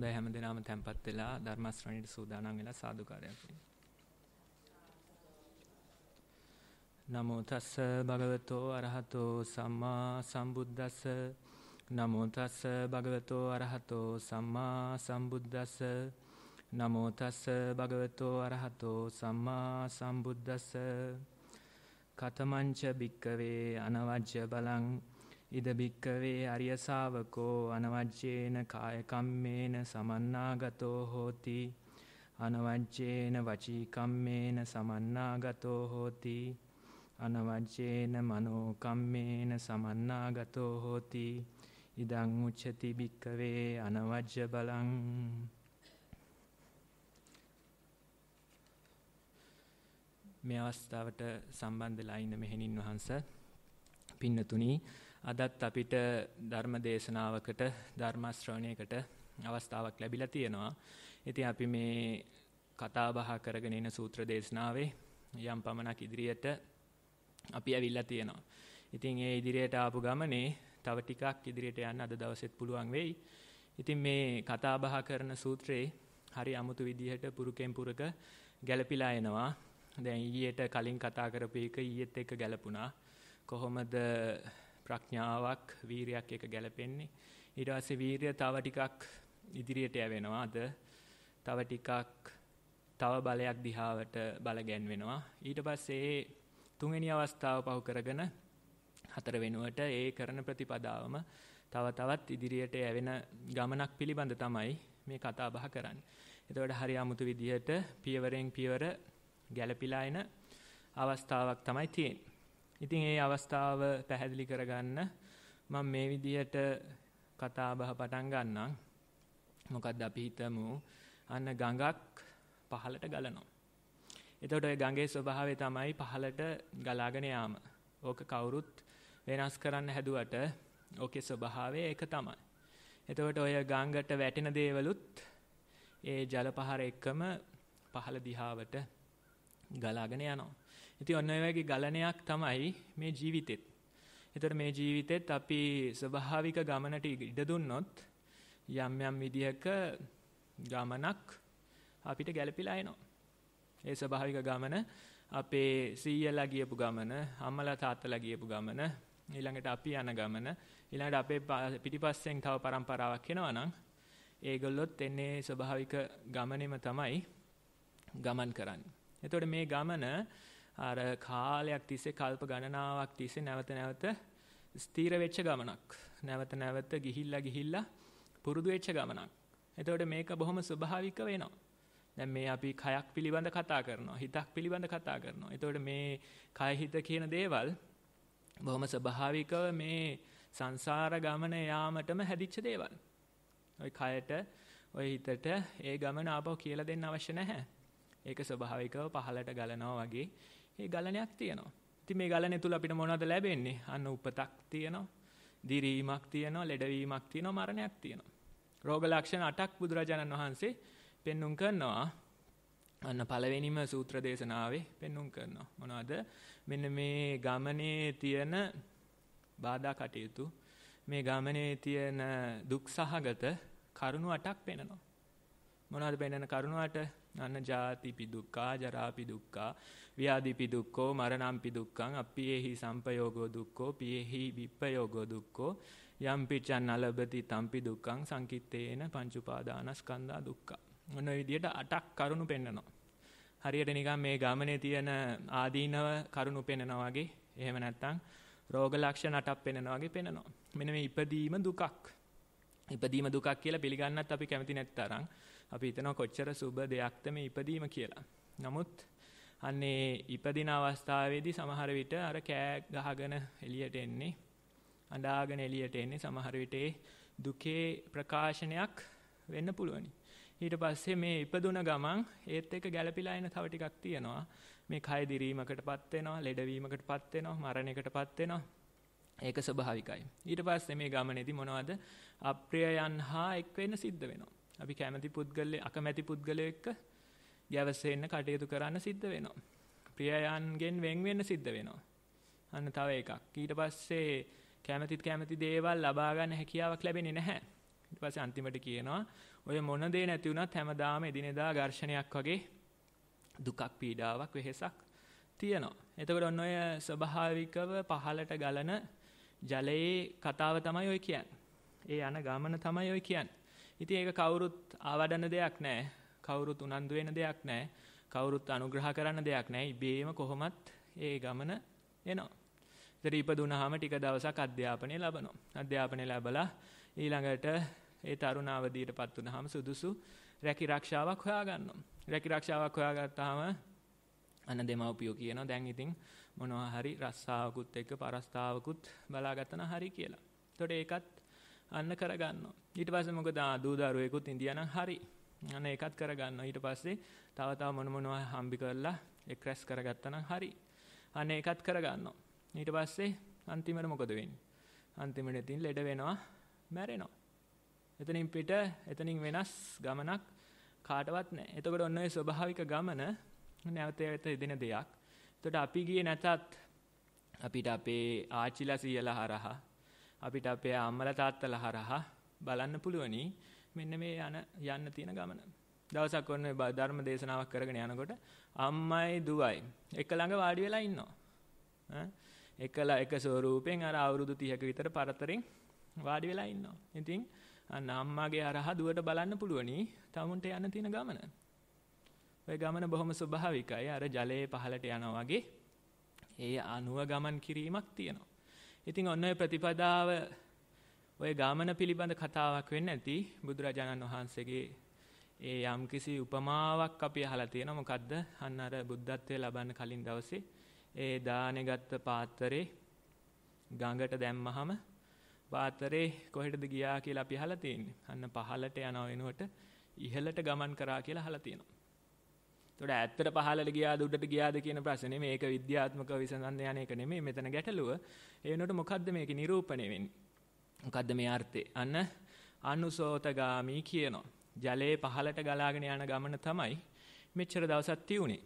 හොඳයි හැම දෙනාම තැන්පත් වෙලා ධර්මශ්‍රවණයට සූදානම් වෙලා සාදුකාරයක් වෙන්න. නමෝ තස්ස භගවතෝ අරහතෝ සම්මා සම්බුද්දස්ස නමෝ තස්ස භගවතෝ අරහතෝ සම්මා සම්බුද්දස්ස නමෝ තස්ස භගවතෝ අරහතෝ සම්මා සම්බුද්දස්ස කතමංච භික්කවේ අනවජ්‍ය බලං ඉද භික්කවේ අරිය ශාවකෝ අනවජ්ජේන කාය කම්මේන සමන්නාගතෝ හෝති අනවජ්ජේන වචී කම්මේන සමන්නාගතෝ හෝති අනවජ්ජේන මනෝ කම්මේන සමන්නාගතෝ හෝති ඉදං උච්චති භික්කවේ අනවජ්ජ බලං මේ අවස්ථාවට සම්බන්ධලා ඉන්න මෙහෙණින් වහන්සේ පින්නතුණී අදත් අපිට ධර්ම දේශනාවකට ධර්ම ශ්‍රවණයකට අවස්ථාවක් ලැබිලා තියෙනවා. ඉතින් අපි මේ කතා බහ කරගෙන ඉන සූත්‍ර දේශනාවේ යම් පමණක් ඉදිරියට අපි ඇවිල්ලා තියෙනවා. ඉතින් ඒ ඉදිරියට ආපු ගමනේ තව ටිකක් ඉදිරියට යන්න අද දවසෙත් පුළුවන් වෙයි. ඉතින් මේ කතා බහ කරන සූත්‍රේ හරි අමුතු විදිහට පුරුකෙන් පුරක ගැළපිලා එනවා. දැන් ඊයට කලින් කතා කරපු එක ඊයේත් එක්ක ගැළපුණා. කොහොමද ප්‍රඥාවක් වීරයක් එක ගැලපෙන්නේ. ඊට පස්සේ වීරය තව ටිකක් ඉදිරියට යවෙනවා. අද තව ටිකක් තව බලයක් දිහාවට බල ගැන්වෙනවා. ඊට පස්සේ තුන්වෙනි අවස්ථාව පහු කරගෙන හතර වෙනුවට ඒ කරන ප්‍රතිපදාවම තව තවත් ඉදිරියට යැවෙන ගමනක් පිළිබඳ තමයි මේ කතා බහ කරන්නේ. එතකොට හරි අමුතු විදිහට පියවරෙන් පියවර ගැළපිලා එන අවස්ථාවක් තමයි තියෙන්නේ. ඉතින් ඒ අවස්ථාව පැහැදිලි කරගන්න මම මේ විදිහට කතා බහ පටන් ගන්නම්. මොකද්ද අපි හිතමු අන්න ගඟක් පහලට ගලනවා. එතකොට ඒ ගඟේ ස්වභාවය තමයි පහලට ගලාගෙන යාම. ඕක කවුරුත් වෙනස් කරන්න හැදුවට ඕකේ ස්වභාවය ඒක තමයි. එතකොට ඔය ගඟට වැටෙන දේවලුත් ඒ ජල පහර එක්කම පහළ දිහාවට ගලාගෙන යනවා. ඉතින් ඔන්න ඔය වගේ ගලණයක් තමයි මේ ජීවිතෙත්. ඒතර මේ ජීවිතෙත් අපි ස්වභාවික ගමනට ඉඩ දුන්නොත් යම් යම් විදිහක ගමනක් අපිට ගැළපිලා එනවා. ඒ ස්වභාවික ගමන අපේ සීයලා ගියපු ගමන, අම්මලා තාත්තලා ගියපු ගමන, ඊළඟට අපි යන ගමන, ඊළඟට අපේ පිටිපස්සෙන් තව પરම්පරාවක් එනවා නම් ඒගොල්ලොත් එන්නේ ස්වභාවික ගමනේම තමයි ගමන් කරන්නේ. එතකොට මේ ගමන අර කාලයක් තිස්සේ කල්ප ගණනාවක් තිස්සේ නැවත නැවත ස්ථීර වෙච්ච ගමනක්. නැවත නැවත ගිහිල්ලා ගිහිල්ලා පුරුදු වෙච්ච ගමනක්. එතකොට මේක බොහොම ස්වභාවික වෙනවා. දැන් මේ අපි කයක් පිළිබඳ කතා කරනවා, හිතක් පිළිබඳ කතා කරනවා. එතකොට මේ කය හිත කියන දේවල් බොහොම ස්වභාවිකව මේ සංසාර ගමන යාමටම හැදිච්ච දේවල්. ওই කයට, ওই හිතට ඒ ගමන ආපහු කියලා දෙන්න අවශ්‍ය නැහැ. ඒක ස්වභාවිකව පහලට ගලනවා වගේ ඒ ගලණයක් තියෙනවා. ඉතින් මේ ගලණය තුල අපිට මොනවද ලැබෙන්නේ? අන්න උපතක් තියෙනවා. දිරීමක් තියෙනවා, ලෙඩවීමක් තියෙනවා, මරණයක් තියෙනවා. රෝග ලක්ෂණ 8ක් බුදුරජාණන් වහන්සේ පෙන්눔 කරනවා. අන්න පළවෙනිම සූත්‍ර දේශනාවේ පෙන්눔 කරනවා. මොනවද? මෙන්න මේ ගමනේ තියෙන බාධා කටයුතු මේ ගමනේ තියෙන දුක් සහගත කරුණු 8ක් පෙන්නවා. මොනවද පෙන්වන කරුණු 8? අන්න ජාතිපි දුක්ඛා, ජරාපි දුක්ඛා, ව්‍යාධිපි දුක්ඛෝ මරණම්පි දුක්ඛං අප්පියේහි සම්පයෝගෝ දුක්ඛෝ පියේහි විප්පයෝගෝ දුක්ඛෝ යම්පි චන්නලබති තම්පි දුක්ඛං සංකිට්ඨේන පංච උපාදානස්කන්ධා දුක්ඛ මොන විදියට අටක් කරුණු පෙන්නනවා හරියට නිකන් මේ ගාමනේ තියෙන ආදීනව කරුණු පෙන්නනවා වගේ එහෙම නැත්නම් රෝග ලක්ෂණ අටක් පෙන්නනවා වගේ පෙන්නනවා මෙන්න මේ ඉපදීම දුකක් ඉපදීම දුකක් කියලා පිළිගන්නත් අපි කැමති නැත්තරම් අපි හිතනවා කොච්චර සුබ දෙයක්ද මේ ඉපදීම කියලා නමුත් අන්නේ ඉපදින අවස්ථාවේදී සමහර විට අර කෑ ගහගෙන එළියට එන්නේ අඬාගෙන එළියට එන්නේ සමහර විට දුකේ ප්‍රකාශනයක් වෙන්න පුළුවනි. ඊට පස්සේ මේ ඉපදුන ගමන් ඒත් එක්ක ගැළපිලා එන තව ටිකක් තියෙනවා. මේ කය දිරීමකටපත් වෙනවා, ලෙඩවීමකටපත් වෙනවා, මරණයකටපත් වෙනවා. ඒක ස්වභාවිකයි. ඊට පස්සේ මේ ගමනේදී මොනවද අප්‍රියයන් හා එක් වෙන්න සිද්ධ වෙනවා. අපි කැමැති පුද්ගලයෙ අකමැති පුද්ගලයෙක් එක්ක ගැවසෙන්න කටයුතු කරන්න සිද්ධ වෙනවා. ප්‍රියයන්ගෙන් වෙන් වෙන්න සිද්ධ වෙනවා. අන්න තව එකක්. ඊට පස්සේ කැමැතිත් කැමැති දේවල් ලබා ගන්න හැකියාවක් ලැබෙන්නේ නැහැ. ඊට පස්සේ අන්තිමට කියනවා ඔය මොන දේ නැති වුණත් හැමදාම එදිනෙදා ඝර්ෂණයක් වගේ දුකක් පීඩාවක් වෙහෙසක් තියෙනවා. එතකොට ඔන්න ඔය ස්වභාවිකව පහලට ගලන ජලයේ කතාව තමයි ඔය කියන්නේ. ඒ යන ගමන තමයි ඔය කියන්නේ. ඉතින් ඒක කවුරුත් ආවඩන දෙයක් නෑ. කවුරුත් උනන්දු වෙන දෙයක් නැහැ. කවුරුත් අනුග්‍රහ කරන්න දෙයක් නැහැ. ඉබේම කොහොමත් ඒ ගමන එනවා. ඉතින් ඉපදුනහම ටික දවසක් අධ්‍යාපනය ලබනවා. අධ්‍යාපනය ලැබලා ඊළඟට ඒ තරුණ අවධියටපත් වුනහම සුදුසු රැකි ආරක්ෂාවක් හොයාගන්නවා. රැකි ආරක්ෂාවක් හොයාගත්තාම අන්න දෙමව්පියෝ කියනවා දැන් ඉතින් මොනවා හරි රස්සාවකුත් එක්ක පරස්තාවකුත් බලාගත්තන හරි කියලා. එතකොට ඒකත් අන්න කරගන්නවා. ඊට පස්සේ මොකද ආ දූ දරුවෙකුත් ඉන්දියානම් හරි අනේ ඒකත් කරගන්න. ඊට පස්සේ තව තව මොන මොනවා හම්බි කරලා එක් රැස් කරගත්තා නම් හරි. අනේ ඒකත් කරගන්නවා. ඊට පස්සේ අන්තිමට මොකද වෙන්නේ? අන්තිමට ඉතින් ලෙඩ වෙනවා, මැරෙනවා. එතනින් පිට එතනින් වෙනස් ගමනක් කාටවත් නැහැ. එතකොට ඔන්න ඔය ස්වභාවික ගමන නැවත නැවත දෙන දෙයක්. එතකොට අපි ගියේ නැතත් අපිට අපේ ආච්චිලා සීයලා හරහා අපිට අපේ අම්මලා තාත්තලා හරහා බලන්න පුළුවනි. මෙන්න මේ යන යන්න තියෙන ගමන. දවසක් ඔන්න ධර්ම දේශනාවක් කරගෙන යනකොට අම්මයි දුවයි එක ළඟ වාඩි වෙලා ඉන්නවා. එකලා එක ස්වරූපෙන් අර අවුරුදු 30ක විතර පරතරෙන් වාඩි වෙලා ඉන්නවා. ඉතින් අන්න අම්මාගේ අරහා දුවට බලන්න පුළුවනි තමුන්ට යන්න තියෙන ගමන. ওই ගමන බොහොම ස්වභාවිකයි. අර ජලයේ පහළට යනවා වගේ ඒ අනුව ගමන් කිරීමක් තියෙනවා. ඉතින් ඔන්න ඔය ප්‍රතිපදාව ওය ගාමන පිළිබඳ කතාවක් වෙන්න ඇති බුදුරජාණන් වහන්සේගේ ඒ යම්කිසි උපමාවක් අපි අහලා තියෙනවා මොකද්ද අන්න අර බුද්ධත්වයේ ලබන්න කලින් දවසේ ඒ දානෙ ගත්ත පාත්‍රේ ගඟට දැම්මහම පාත්‍රේ කොහෙටද ගියා කියලා අපි අහලා තියෙන්නේ අන්න පහළට යනව වෙනුවට ඉහළට ගමන් කරා කියලා අහලා තියෙනවා එතකොට ඇත්තට පහළට ගියාද උඩට ගියාද කියන ප්‍රශ්නේ මේක විද්‍යාත්මක විසඳන්න යන එක නෙමෙයි මෙතන ගැටලුව ඒ වෙනකොට මොකද්ද මේකේ නිරූපණය වෙන්නේ මොකද්ද මේ අර්ථේ? අන්න අනුසෝතගාමි කියනවා. ජලයේ පහළට ගලාගෙන යන ගමන තමයි මෙච්චර දවසක් තියුනේ.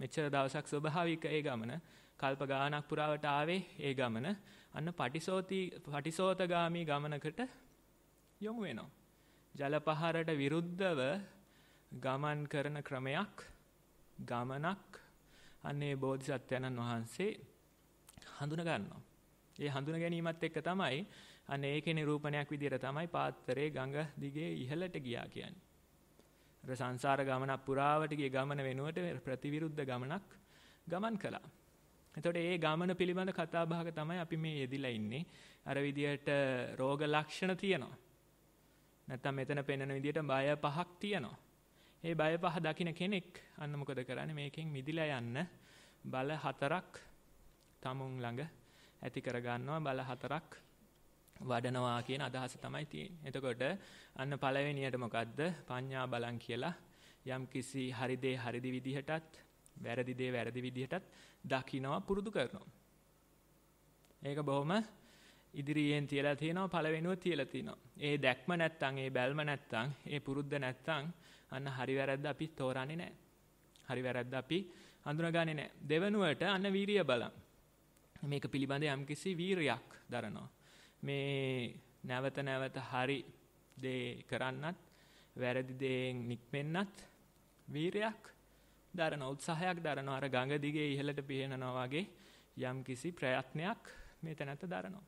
මෙච්චර දවසක් ස්වභාවික ඒ ගමන කල්ප ගානක් පුරාවට ආවේ ඒ ගමන අන්න පටිසෝති පටිසෝතගාමි ගමනකට යොමු වෙනවා. ජල පහරට විරුද්ධව ගමන් කරන ක්‍රමයක් ගමනක් අන්නේ බෝධිසත්වයන්න් වහන්සේ හඳුන ගන්නවා. ඒ හඳුන ගැනීමත් එක්ක තමයි අන්න ඒකේ නිරූපණයක් විදියට තමයි පාත්‍රයේ ගඟ දිගේ ඉහළට ගියා කියන්නේ. අර සංසාර ගමනක් පුරාවට ගිය ගමන වෙනුවට ප්‍රතිවිරුද්ධ ගමනක් ගමන් කළා. එතකොට ඒ ගමන පිළිබඳ කතා බහක තමයි අපි මේ යෙදිලා ඉන්නේ. අර විදියට රෝග ලක්ෂණ තියෙනවා. නැත්තම් මෙතන පෙන්වන විදියට බය පහක් තියෙනවා. ඒ බය පහ දකින්න කෙනෙක් අන්න මොකද කරන්නේ මේකෙන් මිදිලා යන්න බල හතරක් tamun ළඟ ඇති කර ගන්නවා බල හතරක් වඩනවා කියන අදහස තමයි තියෙන්නේ. එතකොට අන්න පළවෙනියට මොකද්ද? පඤ්ඤා බලං කියලා යම් කිසි හරි දේ හරිදි විදිහටත් වැරදි දේ වැරදි විදිහටත් දකිනවා පුරුදු කරනවා. ඒක බොහොම ඉදිරියෙන් තියලා තියෙනවා පළවෙනුව තියලා තියෙනවා. ඒ දැක්ම නැත්තම් ඒ බැල්ම නැත්තම් ඒ පුරුද්ද නැත්තම් අන්න හරි වැරද්ද අපි තෝරන්නේ නැහැ. හරි වැරද්ද අපි හඳුනාගන්නේ නැහැ. දෙවනුවට අන්න වීරිය බලං. මේක පිළිබඳ යම්කිසි වීරයක් දරනවා. මේ නැවත නැවත හරි දේ කරන්නත් වැරදි දේෙන් නික්මෙන්නත් වීරයක් දරන උත්සාහයක් දරනවා අර ගඟ දිගේ ඉහළට පිහිනනවා වගේ යම්කිසි ප්‍රයත්නයක් මේ තැනත් දරනවා.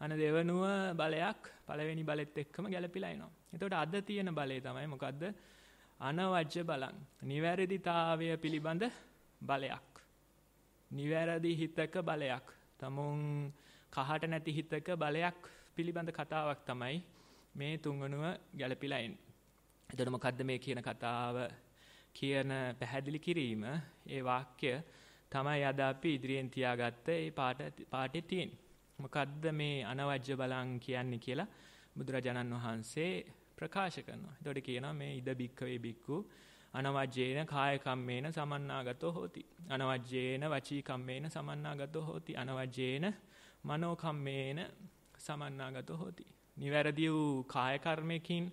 අන දෙවනුව බලයක් පළවෙනි බලෙත් එක්කම ගැළපිලා එනවා. එතකොට අද තියෙන බලය තමයි මොකද්ද? අනවජ්‍ය බලං. නිවැරදිතාවය පිළිබඳ බලයක්. නිවැරදි හිතක බලයක්. තමුන් කහට නැති හිතක බලයක් පිළිබඳ කතාවක් තමයි මේ තුන්වනුව ගැළපිලා එන්නේ. එතකොට මොකද්ද මේ කියන කතාව කියන පැහැදිලි කිරීම ඒ වාක්‍ය තමයි අද අපි ඉදිරියෙන් තියාගත්ත ඒ පාඩ පාඩේ තියෙන්නේ. මොකද්ද මේ අනවජ්‍ය බලං කියන්නේ කියලා බුදුරජාණන් වහන්සේ ප්‍රකාශ කරනවා. එතකොට කියනවා මේ ඉද බික්කවේ බික්කු අනවජ්‍යේන කාය කම්මේන සමන්නාගතෝ හෝති. අනවජ්‍යේන වචී කම්මේන සමන්නාගතෝ හෝති. අනවජ්‍යේන මනෝකම්මේන සමන්නාගත හොති. නිවැරදි වූ කාය කර්මයකින්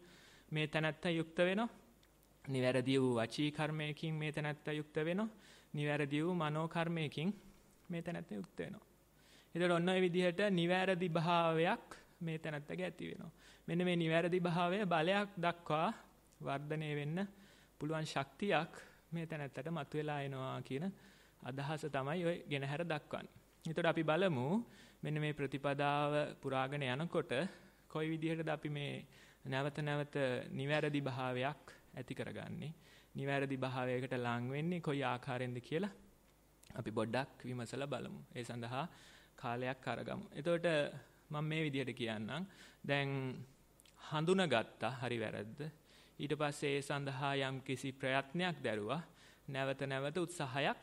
මේ තැනැත්තා යුක්ත වෙනවා. නිවැරදි වූ වචී කර්මයකින් මේ තැනැත්තා යුක්ත වෙනවා. නිවැරදි වූ මනෝ කර්මයකින් මේ තැනැත්තා යුක්ත වෙනවා. එතකොට ඔන්න ඔය විදිහට නිවැරදි භාවයක් මේ තැනැත්තගේ ඇති වෙනවා. මෙන්න මේ නිවැරදි භාවය බලයක් දක්වා වර්ධනය වෙන්න පුළුවන් ශක්තියක් මේ තැනැත්තට මතුවලා එනවා කියන අදහස තමයි ඔය ගෙනහැර දක්වන්නේ. එතකොට අපි බලමු මෙන්න මේ ප්‍රතිපදාව පුරාගෙන යනකොට කොයි විදිහටද අපි මේ නැවත නැවත නිවැරදි භාවයක් ඇති කරගන්නේ නිවැරදි භාවයකට ලං වෙන්නේ කොයි ආකාරයෙන්ද කියලා අපි පොඩ්ඩක් විමසලා බලමු. ඒ සඳහා කාලයක් අරගමු. එතකොට මම මේ විදිහට කියන්නම්. දැන් හඳුනාගත්තා හරි වැරද්ද. ඊට පස්සේ ඒ සඳහා යම් කිසි ප්‍රයත්නයක් දැරුවා. නැවත නැවත උත්සාහයක්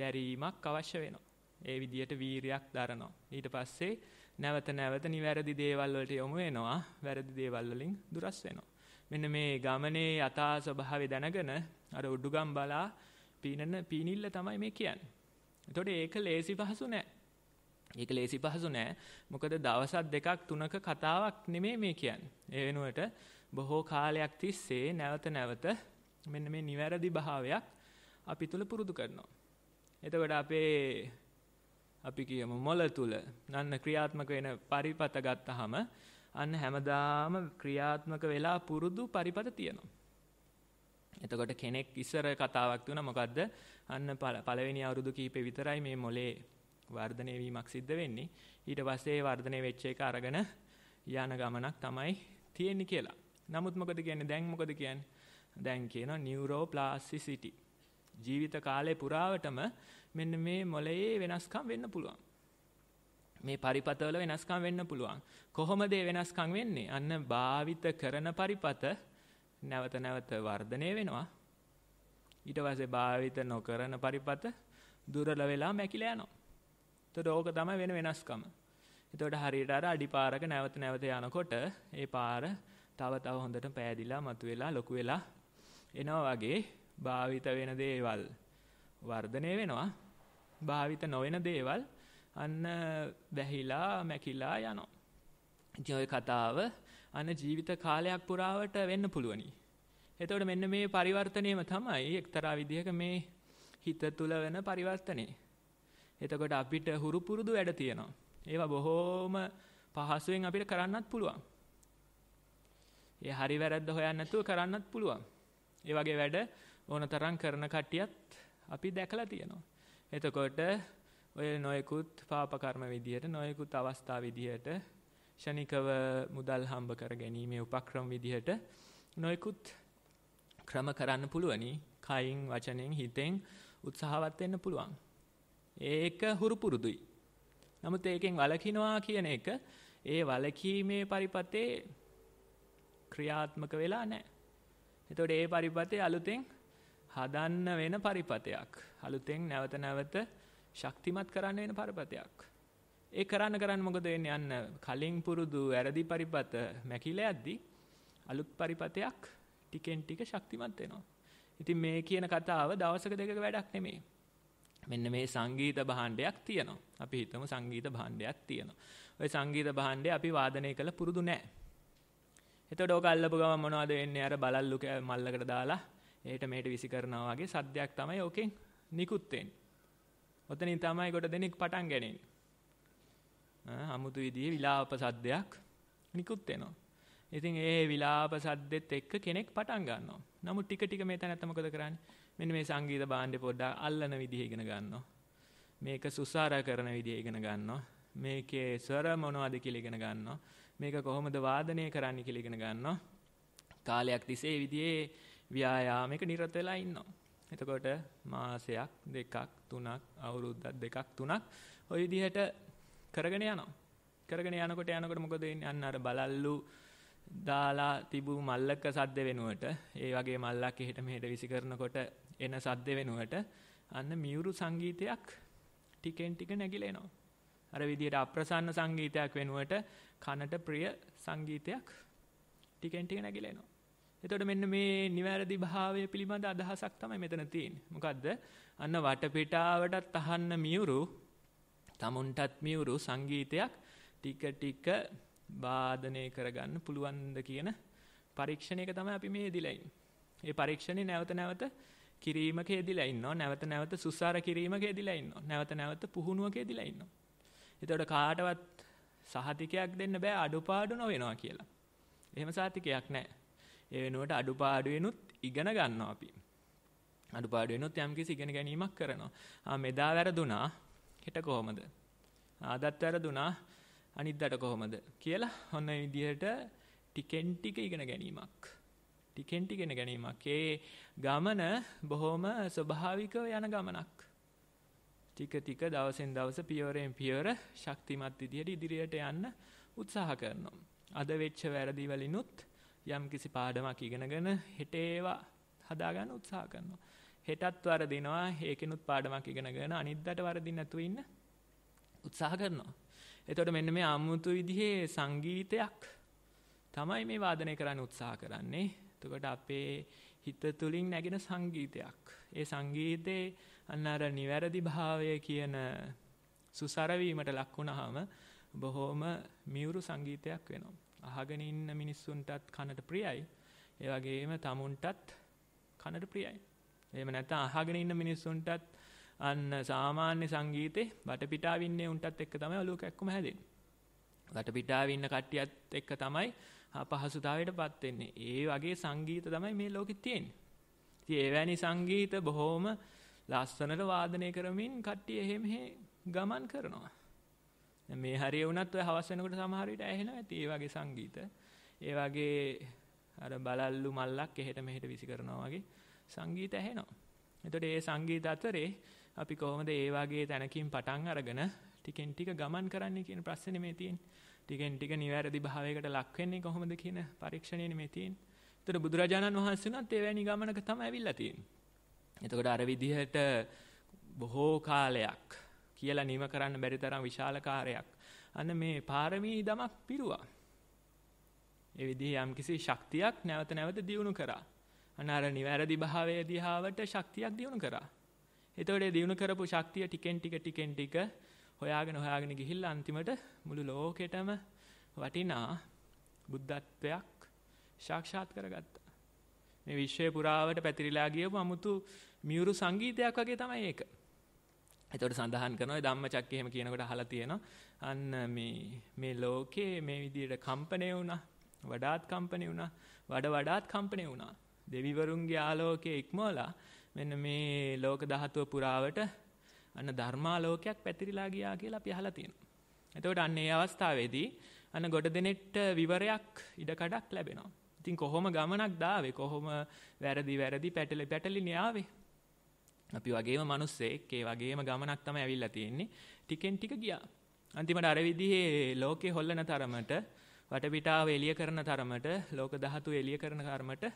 දැරීමක් අවශ්‍ය වෙනවා. ඒ විදියට වීරයක් දරනවා. ඊට පස්සේ නැවත නැවත නිවැරදි දේවල් වලට යොමු වෙනවා. වැරදි දේවල් වලින් දුරස් වෙනවා. මෙන්න මේ ගමනේ යථා ස්වභාවය දැනගෙන අර උඩුගම් බලා පීනන පීනිල්ල තමයි මේ කියන්නේ. එතකොට ඒක ලේසි පහසු නෑ. ඒක ලේසි පහසු නෑ. මොකද දවසක් දෙකක් තුනක කතාවක් නෙමෙයි මේ කියන්නේ. ඒ වෙනුවට බොහෝ කාලයක් තිස්සේ නැවත නැවත මෙන්න මේ නිවැරදි භාවයක් අපි තුල පුරුදු කරනවා. එතකොට අපේ අපි කියමු මොළ තුල නන්න ක්‍රියාත්මක වෙන පරිපත ගත්තහම අන්න හැමදාම ක්‍රියාත්මක වෙලා පුරුදු පරිපත තියෙනවා. එතකොට කෙනෙක් ඉස්සර කතාවක් තුන මොකද්ද? අන්න පළවෙනි අවුරුදු කීපේ විතරයි මේ මොලේ වර්ධනය වීමක් සිද්ධ වෙන්නේ. ඊට පස්සේ වර්ධනය වෙච්ච එක අරගෙන යන ගමනක් තමයි තියෙන්නේ කියලා. නමුත් මොකද කියන්නේ? දැන් මොකද කියන්නේ? දැන් කියනවා නියුරෝප්ලාස්ටිසිටි. ජීවිත කාලය පුරාවටම මෙන්න මේ මොළයේ වෙනස්කම් වෙන්න පුළුවන්. මේ පරිපතවල වෙනස්කම් වෙන්න පුළුවන්. කොහොමද ඒ වෙනස්කම් වෙන්නේ? අන්න භාවිත කරන පරිපත නැවත නැවත වර්ධනය වෙනවා. ඊට පස්සේ භාවිත නොකරන පරිපත දුර්වල වෙලා මැකිලා යනවා. එතකොට ඕක තමයි වෙන වෙනස්කම. එතකොට හරියට අර අඩිපාරක නැවත නැවත යනකොට ඒ පාර තව තව හොඳට පෑදිලා මතුවෙලා ලොකු වෙලා එනවා වගේ භාවිත වෙන දේවල් වර්ධනය වෙනවා. භාවිත නොවන දේවල් අන්න වැහිලා මැකිලා යනවා. ජොය කතාව අන්න ජීවිත කාලයක් පුරාවට වෙන්න පුළුවනි. එතකොට මෙන්න මේ පරිවර්තනයම තමයි එක්තරා විදිහක මේ හිත තුල වෙන පරිවර්තනේ. එතකොට අපිට හුරු පුරුදු වැඩ තියෙනවා. ඒවා බොහෝම පහසුවෙන් අපිට කරන්නත් පුළුවන්. ඒ හරි වැරද්ද හොයන්න නැතුව කරන්නත් පුළුවන්. ඒ වගේ වැඩ ඕන තරම් කරන කට්ටියත් අපි දැකලා තියෙනවා. එතකොට ඔය නොයෙකුත් පාපකර්ම විදිහට නොයෙකුත් අවස්ථා විදිහට ෂණිකව මුදල් හම්බ කර ගැනීමේ උපක්‍රම විදිහට නොයෙකුත් ක්‍රම කරන්න පුළුවනි. කයින් වචනෙන් හිතෙන් උත්සාහවත් වෙන්න පුළුවන්. ඒක හුරු පුරුදුයි. නමුත් ඒකෙන් වළකිනවා කියන එක ඒ වළකීමේ පරිපතේ ක්‍රියාත්මක වෙලා නැහැ. එතකොට ඒ පරිපතේ අලුතෙන් හදන්න වෙන පරිපතයක්. අලුතෙන් නැවත නැවත ශක්තිමත් කරන්න වෙන පරිපතයක්. ඒ කරන්න කරන්න මොකද වෙන්නේ යන්න කලින් පුරුදු වැරදි පරිපත මැකිලා යද්දි අලුත් පරිපතයක් ටිකෙන් ටික ශක්තිමත් වෙනවා. ඉතින් මේ කියන කතාව දවසක දෙකක වැඩක් නෙමෙයි. මෙන්න මේ සංගීත භාණ්ඩයක් තියෙනවා. අපි හිතමු සංගීත භාණ්ඩයක් තියෙනවා. ওই සංගීත භාණ්ඩය අපි වාදනය කළ පුරුදු නැහැ. එතකොට ඕක අල්ලපු ගමන් මොනවද වෙන්නේ? අර බලල්ලු මල්ලකට දාලා ඒට මේට විසි කරනවා වගේ සද්දයක් තමයි ඕකෙන් නිකුත් වෙන්නේ. ඔතනින් තමයි කොට දෙනෙක් පටන් ගන්නේ. අමුතු විදිහේ විලාප සද්දයක් නිකුත් වෙනවා. ඉතින් ඒ විලාප සද්දෙත් එක්ක කෙනෙක් පටන් ගන්නවා. නමුත් ටික ටික මේ තැනත් මොකද කරන්නේ? මෙන්න මේ සංගීත භාණ්ඩේ පොඩ්ඩක් අල්ලන විදිහ ඉගෙන ගන්නවා. මේක සුසාර කරන විදිහ ඉගෙන ගන්නවා. මේකේ ස්වර මොනවද කියලා ඉගෙන ගන්නවා. මේක කොහොමද වාදනය කරන්න කියලා ඉගෙන ගන්නවා. කාලයක් තිස්සේ විදිහේ ව්‍යායාමයක නිරත වෙලා ඉන්නවා. එතකොට මාසයක් දෙකක් තුනක් අවුරුද්දක් දෙකක් තුනක් ওই විදිහට කරගෙන යනවා. කරගෙන යනකොට යනකොට මොකද වෙන්නේ? අන්න අර බලල්ලු දාලා තිබු මල්ලක සද්ද වෙනුවට ඒ වගේ මල්ලක් එහෙට මෙහෙට විසි කරනකොට එන සද්ද වෙනුවට අන්න මියුරු සංගීතයක් ටිකෙන් ටික නැగిලා එනවා. අර විදිහට අප්‍රසන්න සංගීතයක් වෙනුවට කනට ප්‍රිය සංගීතයක් ටිකෙන් ටික නැగిලා එනවා. එතකොට මෙන්න මේ නිවැරදි භාවය පිළිබඳ අදහසක් තමයි මෙතන තියෙන්නේ. මොකද්ද? අන්න වටපිටාවටත් අහන්න මියුරු, tamunටත් මියුරු සංගීතයක් ටික ටික වාදනය කරගන්න පුළුවන්ද කියන පරීක්ෂණයක තමයි අපි මේ යෙදිලා ඒ පරීක්ෂණේ නැවත නැවත කිරීමක යෙදිලා ඉන්නවා. නැවත නැවත සුසාර කිරීමක යෙදිලා ඉන්නවා. නැවත නැවත පුහුණුවක යෙදිලා ඉන්නවා. එතකොට කාටවත් සහතිකයක් දෙන්න බෑ අඩුපාඩු නොවෙනවා කියලා. එහෙම සහතිකයක් නැහැ. ඒ වෙනුවට අඩුපාඩු වෙනුත් ඉගෙන ගන්නවා අපි. අඩුපාඩු වෙනුත් යම්කිසි ඉගෙන ගැනීමක් කරනවා. ආ මෙදා වැරදුනා හෙට කොහොමද? ආදත් වැරදුනා අනිද්දාට කොහොමද කියලා ඔන්න ඒ විදිහට ටිකෙන් ටික ඉගෙන ගැනීමක්. ටිකෙන් ටික ඉගෙන ගැනීමක්. ඒ ගමන බොහොම ස්වභාවිකව යන ගමනක්. ටික ටික දවසෙන් දවස පියවරෙන් පියවර ශක්තිමත් විදිහට ඉදිරියට යන්න උත්සාහ කරනවා. අද වෙච්ච වැරදි වලිනුත් යම් කිසි පාඩමක් ඉගෙනගෙන හෙට ඒවා හදාගන්න උත්සාහ කරනවා. හෙටත් වරදිනවා ඒකෙනුත් පාඩමක් ඉගෙනගෙන අනිද්දාට වරදින්න නැතුව ඉන්න උත්සාහ කරනවා. එතකොට මෙන්න මේ අමුතු විදිහේ සංගීතයක් තමයි මේ වාදනය කරන්න උත්සාහ කරන්නේ. එතකොට අපේ හිත තුලින් නැගෙන සංගීතයක්. ඒ සංගීතේ අන්න අර නිවැරදි භාවය කියන සුසර වීමට ලක් වුණාම බොහොම මියුරු සංගීතයක් වෙනවා. අහගෙන ඉන්න මිනිස්සුන්ටත් කනට ප්‍රියයි. ඒ වගේම tamunටත් කනට ප්‍රියයි. එහෙම නැත්නම් අහගෙන ඉන්න මිනිස්සුන්ටත් අන්න සාමාන්‍ය සංගීතේ වටපිටාවින් ඉන්නේ උන්ටත් එක්ක තමයි ඔලුව කැක්කම හැදෙන්නේ. වටපිටාවේ ඉන්න කට්ටියත් එක්ක තමයි අපහසුතාවයටපත් වෙන්නේ. ඒ වගේ සංගීත තමයි මේ ලෝකෙ තියෙන්නේ. ඉතින් එවැනි සංගීත බොහොම ලස්සනට වාදනය කරමින් කට්ටිය එහෙම ගමන් කරනවා. මේ හරිය වුණත් ඔය හවස් වෙනකොට සමහර විට ඇහෙනවා ඇති ඒ වගේ සංගීත. ඒ වගේ අර බලල්ලු මල්ලක් එහෙට මෙහෙට විසි කරනවා වගේ සංගීත ඇහෙනවා. එතකොට ඒ සංගීත අතරේ අපි කොහොමද ඒ වගේ තැනකින් පටන් අරගෙන ටිකෙන් ටික ගමන් කරන්නේ කියන ප්‍රශ්නේ මේ තියෙන්නේ. ටිකෙන් ටික නිවැරදි භාවයකට ලක් වෙන්නේ කොහොමද කියන පරීක්ෂණයනේ මේ තියෙන්නේ. එතකොට බුදුරජාණන් වහන්සේනත් එවැනි ගමනක තමයි ඇවිල්ලා තියෙන්නේ. එතකොට අර විදිහට බොහෝ කාලයක් කියලා නිම කරන්න බැරි තරම් විශාල කාර්යයක්. අන්න මේ පාරමී දමක් පිරුවා. ඒ විදිහේ යම්කිසි ශක්තියක් නැවත නැවත දියුණු කරා. අන්න අර නිවැරදි භාවයේ දිහාවට ශක්තියක් දියුණු කරා. එතකොට ඒ දියුණු කරපු ශක්තිය ටිකෙන් ටික ටිකෙන් ටික හොයාගෙන හොයාගෙන ගිහිල්ලා අන්තිමට මුළු ලෝකෙටම වටිනා බුද්ධත්වයක් සාක්ෂාත් කරගත්තා. මේ විශ්වය පුරාවට පැතිරිලා ගියපු 아무තු මියුරු සංගීතයක් වගේ තමයි ඒක. එතකොට සඳහන් කරනවා ධම්මචක්ක එහෙම කියනකොට අහලා තියෙනවා. අන්න මේ මේ ලෝකේ මේ විදිහට කම්පණය වුණා. වඩාත් කම්පණය වුණා. වඩ වඩාත් කම්පණය වුණා. දෙවිවරුන්ගේ ආලෝකයේ ඉක්මවලා මෙන්න මේ ලෝක ධාතුව පුරාවට අන්න ධර්මාලෝකයක් පැතිරිලා ගියා කියලා අපි අහලා තියෙනවා. එතකොට අන්න ඒ අවස්ථාවේදී අන්න ගොඩ දෙනෙට්ට විවරයක් ඉඩකඩක් ලැබෙනවා. ඉතින් කොහොම ගමනක් දාවේ කොහොම වැරදි වැරදි පැටලි පැටලි න්යාවේ. අපි වගේම මිනිස්සෙක් ඒ වගේම ගමනක් තමයි ඇවිල්ලා තියෙන්නේ. ටිකෙන් ටික ගියා. අන්තිමට අර විදිහේ ලෝකේ හොල්ලන තරමට වටපිටාව එළිය කරන තරමට ලෝක ධාතු එළිය කරන කර්මට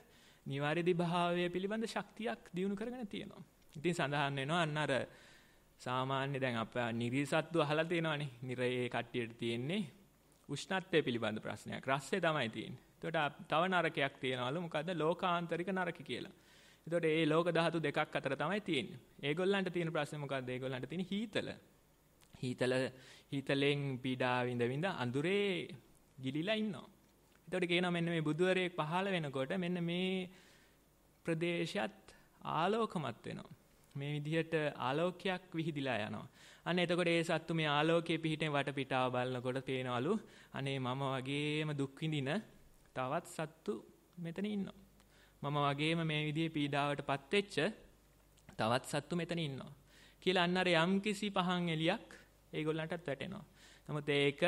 නිවාරිදි භාවය පිළිබඳ ශක්තියක් දිනු කරගෙන තියෙනවා. ඉතින් සඳහන් වෙනවා අන්න අර සාමාන්‍ය දැන් අප නිරිසත්තු අහලා තියෙනවානේ. නිරයේ කට්ටියට තියෙන්නේ උෂ්ණත්වය පිළිබඳ ප්‍රශ්නයක්. රස්සේ තමයි තියෙන්නේ. එතකොට තව නරකයක් තියනවලු මොකද්ද ලෝකාන්තරික නරක කියලා. එතකොට මේ ලෝක ධාතු දෙකක් අතර තමයි තියෙන්නේ. ඒගොල්ලන්ට තියෙන ප්‍රශ්නේ මොකද්ද? ඒගොල්ලන්ට තියෙන හීතල. හීතල හීතලෙන් පීඩා විඳ විඳ අඳුරේ ගිලිලා ඉන්නවා. එතකොට කියනවා මෙන්න මේ බුදුවරයෙක් පහළ වෙනකොට මෙන්න මේ ප්‍රදේශයත් ආලෝකමත් වෙනවා. මේ විදිහට ආලෝකයක් විහිදිලා යනවා. අන්න එතකොට ඒ සත්තු මේ ආලෝකයේ පිහිටෙන් වටපිටාව බලනකොට පේනවලු අනේ මම වගේම දුක් විඳින තවත් සත්තු මෙතන ඉන්නවා. මම වගේම මේ විදිහේ පීඩාවට පත්වෙච්ච තවත් සත්තු මෙතන ඉන්නවා කියලා අන්න අර යම්කිසි පහන් එලියක් ඒගොල්ලන්ටත් වැටෙනවා. නමුත් ඒක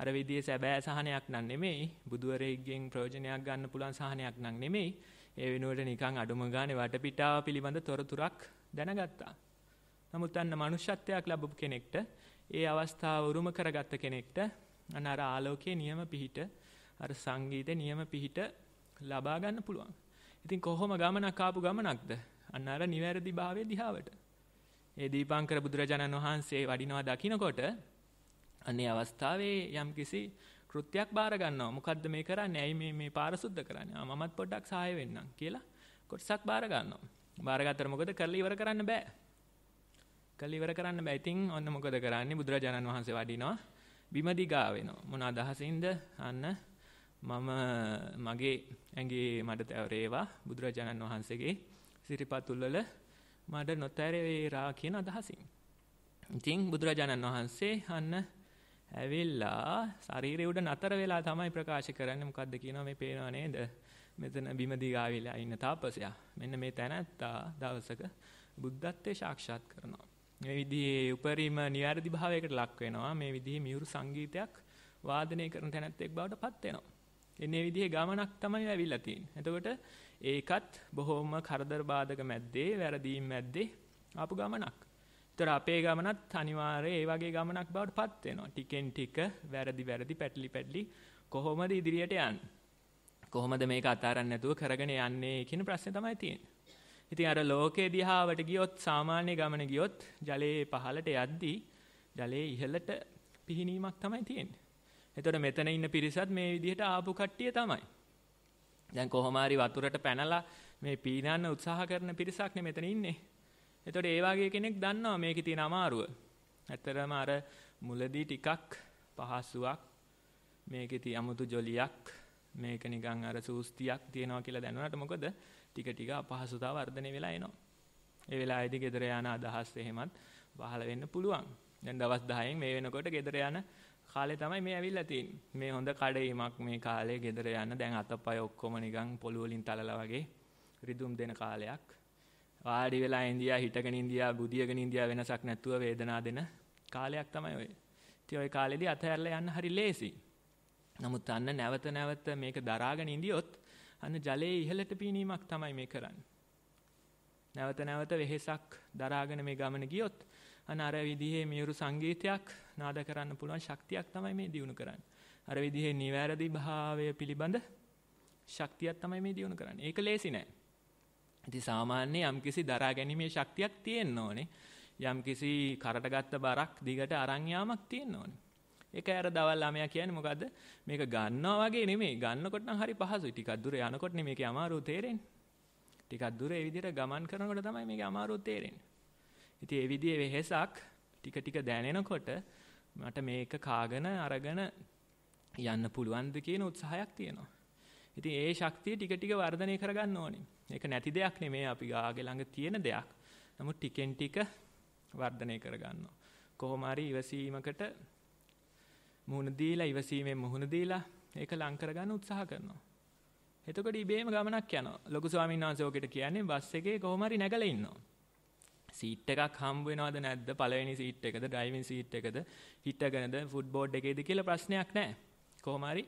අර විදිහේ සැබෑ සහනයක් නන් නෙමෙයි බුදුවරයෙක්ගෙන් ප්‍රයෝජනයක් ගන්න පුළුවන් සහනයක් නන් නෙමෙයි. ඒ වෙනුවට නිකන් අඩුම ගානේ වටපිටාව පිළිබඳ තොරතුරක් දැනගත්තා. නමුත් අන්න මනුෂ්‍යත්වයක් ලැබපු කෙනෙක්ට ඒ අවස්ථාව උරුම කරගත්ත කෙනෙක්ට අන්න අර ආලෝකයේ නියම පිහිට අර සංගීතේ නියම පිහිට ලබා ගන්න පුළුවන්. ඉතින් කොහොම ගමනක් ආපු ගමනක්ද? අන්න අර නිවැරදි භාවයේ දිහාවට. ඒ දීපංකර බුදුරජාණන් වහන්සේ වඩිනවා දකින්නකොට අන්නේ අවස්ථාවේ යම්කිසි කෘත්‍යයක් බාර ගන්නවා. මොකද්ද මේ කරන්නේ? ඇයි මේ මේ පාර සුද්ධ කරන්නේ? ආ මමත් පොඩ්ඩක් සහාය වෙන්නම් කියලා කොටසක් බාර ගන්නවා. බාරගත්තට මොකද කරලා ඉවර කරන්න බෑ. කරලා ඉවර කරන්න බෑ. ඉතින් ඔන්න මොකද කරන්නේ? බුදුරජාණන් වහන්සේ වඩිනවා. බිම දිගා වෙනවා. මොන අදහසින්ද? අන්න මම මගේ ඇඟේ මඩ තැවරේවා බුදුරජාණන් වහන්සේගේ සිරිපත් උල්වල මඩ නොතැරේරා කියන අදහසින්. ඉතින් බුදුරජාණන් වහන්සේ අන්න ඇවිල්ලා ශරීරය උඩ නතර වෙලා තමයි ප්‍රකාශ කරන්නේ මොකද්ද කියනවා මේ පේනව නේද මෙතන බිම දිගාවිලා ඉන්න තාපසයා මෙන්න මේ තැනත්තා දවසක බුද්ධත්වයේ සාක්ෂාත් කරනවා මේ විදිහේ උපරිම නිවැරදි භාවයකට ලක් වෙනවා මේ විදිහේ මියුරු සංගීතයක් වාදනය කරන තැනැත්තෙක් බවට පත් වෙනවා එන්නේ විදිහේ ගමනක් තමයි ඇවිල්ලා තියෙන්නේ. එතකොට ඒකත් බොහොම කරදර බාධක මැද්දේ, වැරදීම් මැද්දේ ආපු ගමනක්. ඒතර අපේ ගමනත් අනිවාර්යයෙන් ඒ වගේ ගමනක් බවට පත් වෙනවා. ටිකෙන් ටික වැරදි වැරදි පැටලි පැටලි කොහොමද ඉදිරියට යන්නේ? කොහොමද මේක අතාරන්න නැතුව කරගෙන යන්නේ කියන ප්‍රශ්නේ තමයි තියෙන්නේ. ඉතින් අර ලෝකේ දිහාවට ගියොත් සාමාන්‍ය ගමන ගියොත් ජලයේ පහළට යද්දී ජලයේ ඉහළට පිහිනීමක් තමයි තියෙන්නේ. එතකොට මෙතන ඉන්න පිරිසත් මේ විදිහට ආපු කට්ටිය තමයි. දැන් කොහොම හරි වතුරට පැනලා මේ පීනන්න උත්සාහ කරන පිරිසක් නේ මෙතන ඉන්නේ. එතකොට ඒ වගේ කෙනෙක් දන්නවා මේකේ තියෙන අමාරුව. ඇත්තරම අර මුලදී ටිකක් පහසුවක් මේකේ තිය 아무තු ජොලියක් මේක නිකන් අර සූස්තියක් තියෙනවා කියලා දැනුණාට මොකද ටික ටික අපහසුතාව වර්ධනය වෙලා එනවා. ඒ වෙලාවේදී gedera යන අදහස් එහෙමත් පහළ වෙන්න පුළුවන්. දැන් දවස් 10න් මේ වෙනකොට gedera යන කාලේ තමයි මේ ඇවිල්ලා තියෙන්නේ. මේ හොඳ කඩේමක් මේ කාලේ ගෙදර යන දැන් අතපය ඔක්කොම නිකන් පොළු වලින් තලලා වගේ රිදුම් දෙන කාලයක්. වාඩි වෙලා ඉඳියා හිටගෙන ඉඳියා බුදියගෙන ඉඳියා වෙනසක් නැතුව වේදනා දෙන කාලයක් තමයි ඔය. ඉතින් ওই කාලෙදී අතහැරලා යන්න හරි ලේසි. නමුත් අන්න නැවත නැවත මේක දරාගෙන ඉඳියොත් අන්න ජලයේ ඉහළට පීනීමක් තමයි මේ කරන්නේ. නැවත නැවත වෙහෙසක් දරාගෙන මේ ගමන ගියොත් අන්න අර විදිහේ මියුරු සංගීතයක් නාද කරන්න පුළුවන් ශක්තියක් තමයි මේ දිනු කරන්නේ. අර විදිහේ නිවැරදි භාවය පිළිබඳ ශක්තියක් තමයි මේ දිනු කරන්නේ. ඒක ලේසි නෑ. ඉතින් සාමාන්‍ය යම්කිසි දරා ගැනීමේ ශක්තියක් තියෙන්න ඕනේ. යම්කිසි කරට ගත්ත බරක් දිගට අරන් යාමක් තියෙන්න ඕනේ. ඒක ඇර දවල් ළමයා කියන්නේ මොකද්ද? මේක ගන්නවා වගේ නෙමෙයි. ගන්නකොට නම් හරි පහසුයි. ටිකක් දුර යනකොට නේ මේකේ අමාරුව තේරෙන්නේ. ටිකක් දුර ඒ විදිහට ගමන් කරනකොට තමයි මේකේ අමාරුව තේරෙන්නේ. ඉතින් ඒ විදිහේ වෙහෙසක් ටික ටික දැනෙනකොට මට මේක කාගෙන අරගෙන යන්න පුළුවන්ද කියන උත්සාහයක් තියෙනවා. ඉතින් ඒ ශක්තිය ටික ටික වර්ධනය කරගන්න ඕනේ. ඒක නැති දෙයක් නෙමෙයි අපි ගාගේ ළඟ තියෙන දෙයක්. නමුත් ටිකෙන් ටික වර්ධනය කරගන්නවා. කොහොම හරි ඉවසීමකට මුහුණ දීලා ඉවසීමෙන් මුහුණ දීලා ඒක ලං කරගන්න උත්සාහ කරනවා. එතකොට ඉබේම ගමනක් යනවා. ලොකු ස්වාමීන් වහන්සේ ඔකට කියන්නේ බස් එකේ කොහොම හරි නැගලා ඉන්නවා. සීට් එකක් හම්බ වෙනවද නැද්ද පළවෙනි සීට් එකද ඩ්‍රයිවිං සීට් එකද හිටගෙනද ෆුඩ් බෝඩ් එකේද කියලා ප්‍රශ්නයක් නැහැ කොහොම හරි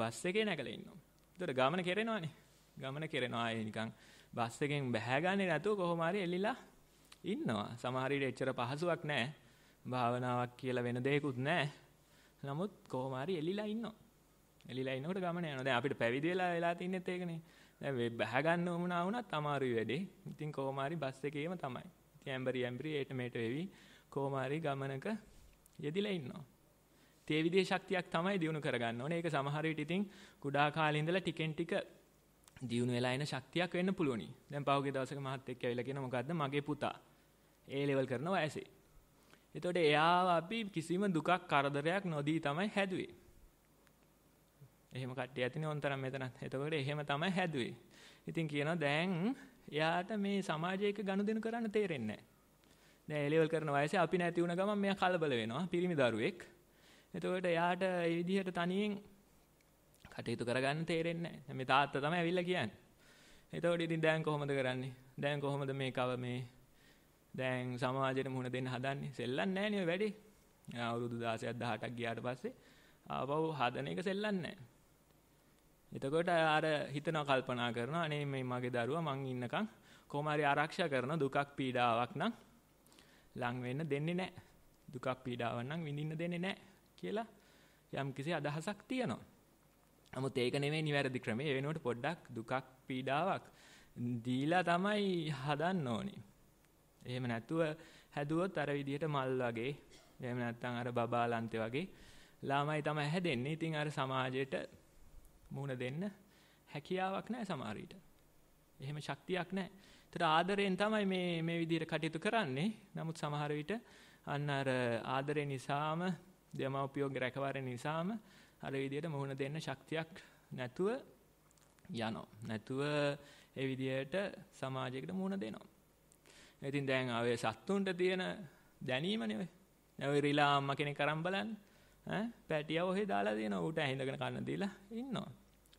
බස් එකේ නැගලා ඉන්නවා ඒතර ගමන කෙරෙනවනේ ගමන කෙරෙනවා ඒ නිකන් බස් එකෙන් බැහැ ගන්නේ නැතුව කොහොම හරි එලිලා ඉන්නවා සමහර විට එච්චර පහසුවක් නැහැ භාවනාවක් කියලා වෙන දෙයක්වත් නැහැ නමුත් කොහොම හරි එලිලා ඉන්නවා එලිලා ඉන්නකොට ගමන යනවා. දැන් අපිට පැවිදි වෙලා වෙලා තින්නෙත් ඒකනේ. දැන් බැහැ ගන්න වුණා වුණත් අමාරුයි වැඩේ. ඉතින් කොහොම හරි බස් එකේම තමයි. ඇඹරි ඇඹරි ඒට මේට වෙවි කොහොම හරි ගමනක යෙදිලා ඉන්නවා. තේ විදිහේ ශක්තියක් තමයි දිනු කරගන්න ඕනේ. ඒක සමහර විට ඉතින් කුඩා කාලේ ඉඳලා ටිකෙන් ටික දිනු වෙලා එන ශක්තියක් වෙන්න පුළුවනි. දැන් පහුගිය දවසක මහත් එක්ක ඇවිල්ලා කියන මොකද්ද මගේ පුතා A level කරන වයසේ. එතකොට එයාව අපි කිසිම දුකක් කරදරයක් නොදී තමයි හැදුවේ. එහෙම කට්ටිය ඇතිනේ ඕන්තරම් මෙතනත්. එතකොට එහෙම තමයි හැදුවේ. ඉතින් කියනවා දැන් එයාට මේ සමාජයක ගනුදෙනු කරන්න තේරෙන්නේ නැහැ. දැන් එලෙවල් කරන වයසේ අපි නැති වුණ ගමන් මෙයා කලබල වෙනවා පිරිමි දරුවෙක්. එතකොට එයාට ඒ විදිහට තනියෙන් කටයුතු කරගන්න තේරෙන්නේ නැහැ. මේ තාත්තා තමයි ඇවිල්ලා කියන්නේ. එතකොට ඉතින් දැන් කොහොමද කරන්නේ? දැන් කොහොමද මේ කව මේ දැන් සමාජයට මුහුණ දෙන්න හදන්නේ? සෙල්ලම් නැහැ නේ වැඩි. අවුරුදු 16ක් 18ක් ගියාට පස්සේ ආපහු හදන එක සෙල්ලම් නැහැ. එතකොට අර හිතනවා කල්පනා කරනවා අනේ මේ මගේ දරුවා මං ඉන්නකම් කොහොම හරි ආරක්ෂා කරන දුකක් පීඩාවක් නම් ලං වෙන්න දෙන්නේ නැහැ. දුකක් පීඩාවක් නම් විඳින්න දෙන්නේ නැහැ කියලා යම්කිසි අදහසක් තියෙනවා. නමුත් ඒක නෙමෙයි නිවැරදි ක්‍රමය. ඒ වෙනුවට පොඩ්ඩක් දුකක් පීඩාවක් දීලා තමයි හදන්න ඕනේ. එහෙම නැතුව හැදුවොත් අර විදිහට මල් වගේ එහෙම නැත්නම් අර බබාලන්තේ වගේ ළමයි තමයි හැදෙන්නේ. ඉතින් අර සමාජයට මුහුණ දෙන්න හැකියාවක් නැහැ සමහර විට. එහෙම ශක්තියක් නැහැ. ඒතර ආදරයෙන් තමයි මේ මේ විදිහට කටයුතු කරන්නේ. නමුත් සමහර විට අන්න අර ආදරය නිසාම දෙමව්පියෝගේ රැකවරණ නිසාම අර විදිහට මුහුණ දෙන්න ශක්තියක් නැතුව යනවා. නැතුව ඒ විදිහට සමාජයකට මුහුණ දෙනවා. ඉතින් දැන් ආවේ සත්තුන්ට තියෙන දැනීමනේ ඔය. දැන් ඔය රිලා අම්මා කෙනෙක් අරන් බලන්න. ඈ පැටියා ඔහෙ දාලා දෙනවා ඌට ඇහිඳගෙන කන්න දීලා ඉන්නවා.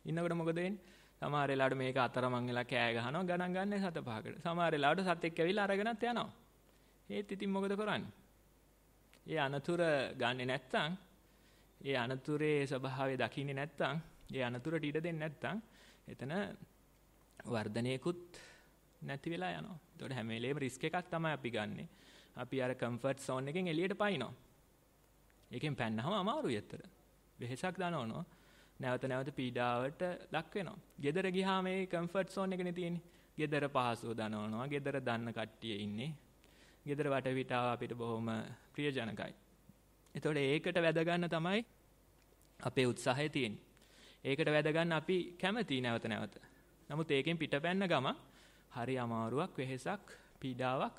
ඉන්නකොට මොකද වෙන්නේ? සමහර වෙලාවට මේක අතරමං වෙලා කෑ ගහනවා ගණන් ගන්න සත පහකට. සමහර වෙලාවට සතෙක් ඇවිල්ලා අරගෙනත් යනවා. ඒත් ඉතින් මොකද කරන්නේ? ඒ අනතුර ගන්නෙ නැත්තම් ඒ අනතුරේ ස්වභාවය දකින්නේ නැත්තම් ඒ අනතුරට ඉඩ දෙන්නේ නැත්තම් එතන වර්ධනයකුත් නැති වෙලා යනවා. ඒතකොට හැම වෙලේම රිස්ක් එකක් තමයි අපි ගන්නෙ. අපි අර කම්ෆර්ට් සෝන් එකෙන් එළියට පයින්නවා. ඒකෙන් පැන්නහම අමාරුයි ඇත්තට. වෙහෙසක් දනවනවා. නැවත නැවත පීඩාවට ලක් වෙනවා. ගෙදර ගියාම මේ කම්ෆර්ට් සෝන් එකනේ තියෙන්නේ. ගෙදර පහසුව දනවනවා. ගෙදර දන්න කට්ටිය ඉන්නේ. ගෙදර වටපිටාව අපිට බොහොම ප්‍රියජනකයි. එතකොට ඒකට වැදගන්න තමයි අපේ උත්සාහය තියෙන්නේ. ඒකට වැදගන්න අපි කැමති නැවත නැවත. නමුත් ඒකෙන් පිටපැන්න ගම හරි අමාරුවක් වෙහෙසක් පීඩාවක්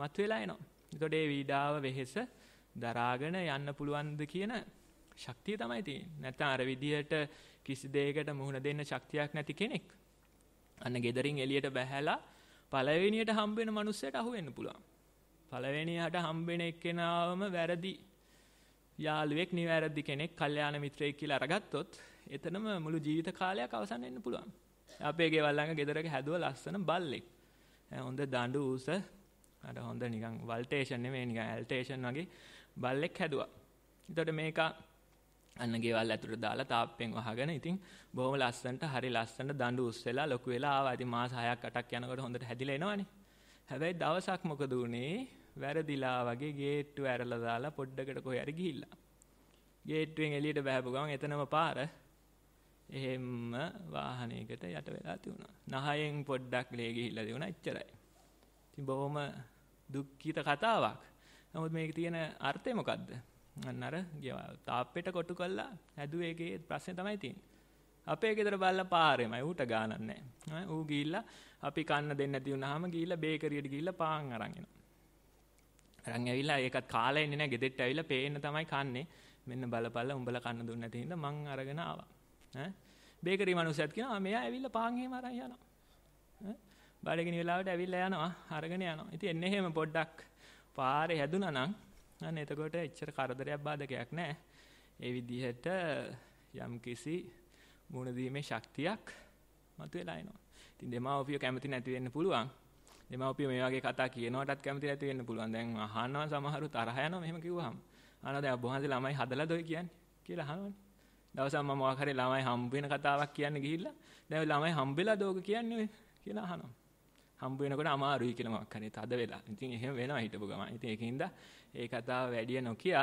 මතුවලා එනවා. එතකොට මේ පීඩාව වෙහෙස දරාගෙන යන්න පුළුවන්ද කියන ශක්තිය තමයි තියෙන්නේ. නැත්නම් අර විදිහට කිසි දෙයකට මුහුණ දෙන්න ශක්තියක් නැති කෙනෙක්. අන්න gederin එළියට බැහැලා පළවෙනියට හම්බ වෙන මනුස්සයට අහු වෙන්න පුළුවන්. පළවෙනියට හම්බ වෙන එක්කෙනාවම වැරදි යාළුවෙක් නිවැරදි කෙනෙක්, කල්යාණ මිත්‍රයෙක් කියලා අරගත්තොත් එතනම මුළු ජීවිත කාලයක් අවසන් වෙන්න පුළුවන්. අපේ ගෙවල් ළඟ ගෙදරක හැදුව ලස්සන බල්ලෙක්. හොඳ දඬු උස අර හොඳ නිකන් වල්ටේෂන් නෙමෙයි නිකන් ඇල්ටේෂන් වගේ බල්ලෙක් හැදුවා. එතකොට මේක අන්න ගෙවල් ඇතුළට දාලා තාප්පෙන් වහගෙන ඉතින් බොහොම ලස්සනට හරි ලස්සනට දඬු උස් වෙලා ලොකු වෙලා ආවා. ඉතින් මාස 6ක් 8ක් යනකොට හොඳට හැදිලා එනවනේ. හැබැයි දවසක් මොකද වුනේ? වැරදිලා වගේ ගේට්ටුව ඇරලා දාලා පොඩ්ඩකට කොහේ හරි ගිහිල්ලා. ගේට්ටුවෙන් එළියට බහපු ගමන් එතනම පාර එහෙම්ම වාහනයකට යට වෙලා තිබුණා. නහයෙන් පොඩ්ඩක් ලේ ගිහිල්ලා තිබුණා එච්චරයි. ඉතින් බොහොම දුක්ඛිත කතාවක්. නමුත් මේකේ තියෙන අර්ථය මොකද්ද? අන්න අර තාප්පෙට කොටු කළා හැදුවේ ඒකේ ප්‍රශ්නේ තමයි තියෙන්නේ. අපේ ගෙදර බල්ලා පාරේමයි ඌට ගානක් නැහැ. ඌ ගිහිල්ලා අපි කන්න දෙන්න නැති වුනහම ගිහිල්ලා බේකරියට ගිහිල්ලා පාන් අරන් එනවා. අරන් ඇවිල්ලා ඒකත් කාලා ඉන්නේ නැහැ ගෙදෙට්ට ඇවිල්ලා පේන්න තමයි කන්නේ. මෙන්න බලපල්ලා උඹලා කන්න දුන්නේ නැති හින්දා මං අරගෙන ආවා. ඈ බේකරි මනුස්සයත් කියනවා මෙයා ඇවිල්ලා පාන් එහෙම අරන් යනවා. ඈ බඩගිනි වෙලාවට ඇවිල්ලා යනවා අරගෙන යනවා. ඉතින් එන්නේ එහෙම පොඩ්ඩක් පාරේ හැදුනා නම් අනේ එතකොට එච්චර කරදරයක් බාධකයක් නැහැ. ඒ විදිහට යම්කිසි මුණ දීමේ ශක්තියක් මතුවලා එනවා. ඉතින් දෙමාපිය කැමති නැති වෙන්න පුළුවන්. දෙමාපිය මේ වගේ කතා කියනකොටත් කැමති නැති වෙන්න පුළුවන්. දැන් අහනවා සමහරු තරහ යනවා මෙහෙම කිව්වහම. අහනවා දැන් ඔබ වහන්සේ ළමයි හදලාද ඔය කියන්නේ කියලා අහනවනේ. දවසක් මම මොකක් හරි ළමයි හම්බ වෙන කතාවක් කියන්න ගිහිල්ලා දැන් ළමයි හම්බෙලාද ඕක කියන්නේ කියලා අහනවා. හම්බ වෙනකොට අමාරුයි කියලා මම කරේ තද වෙලා. ඉතින් එහෙම වෙනවා හිටපු ගමන්. ඉතින් ඒකින්ද ඒ කතාව වැඩි නොකිය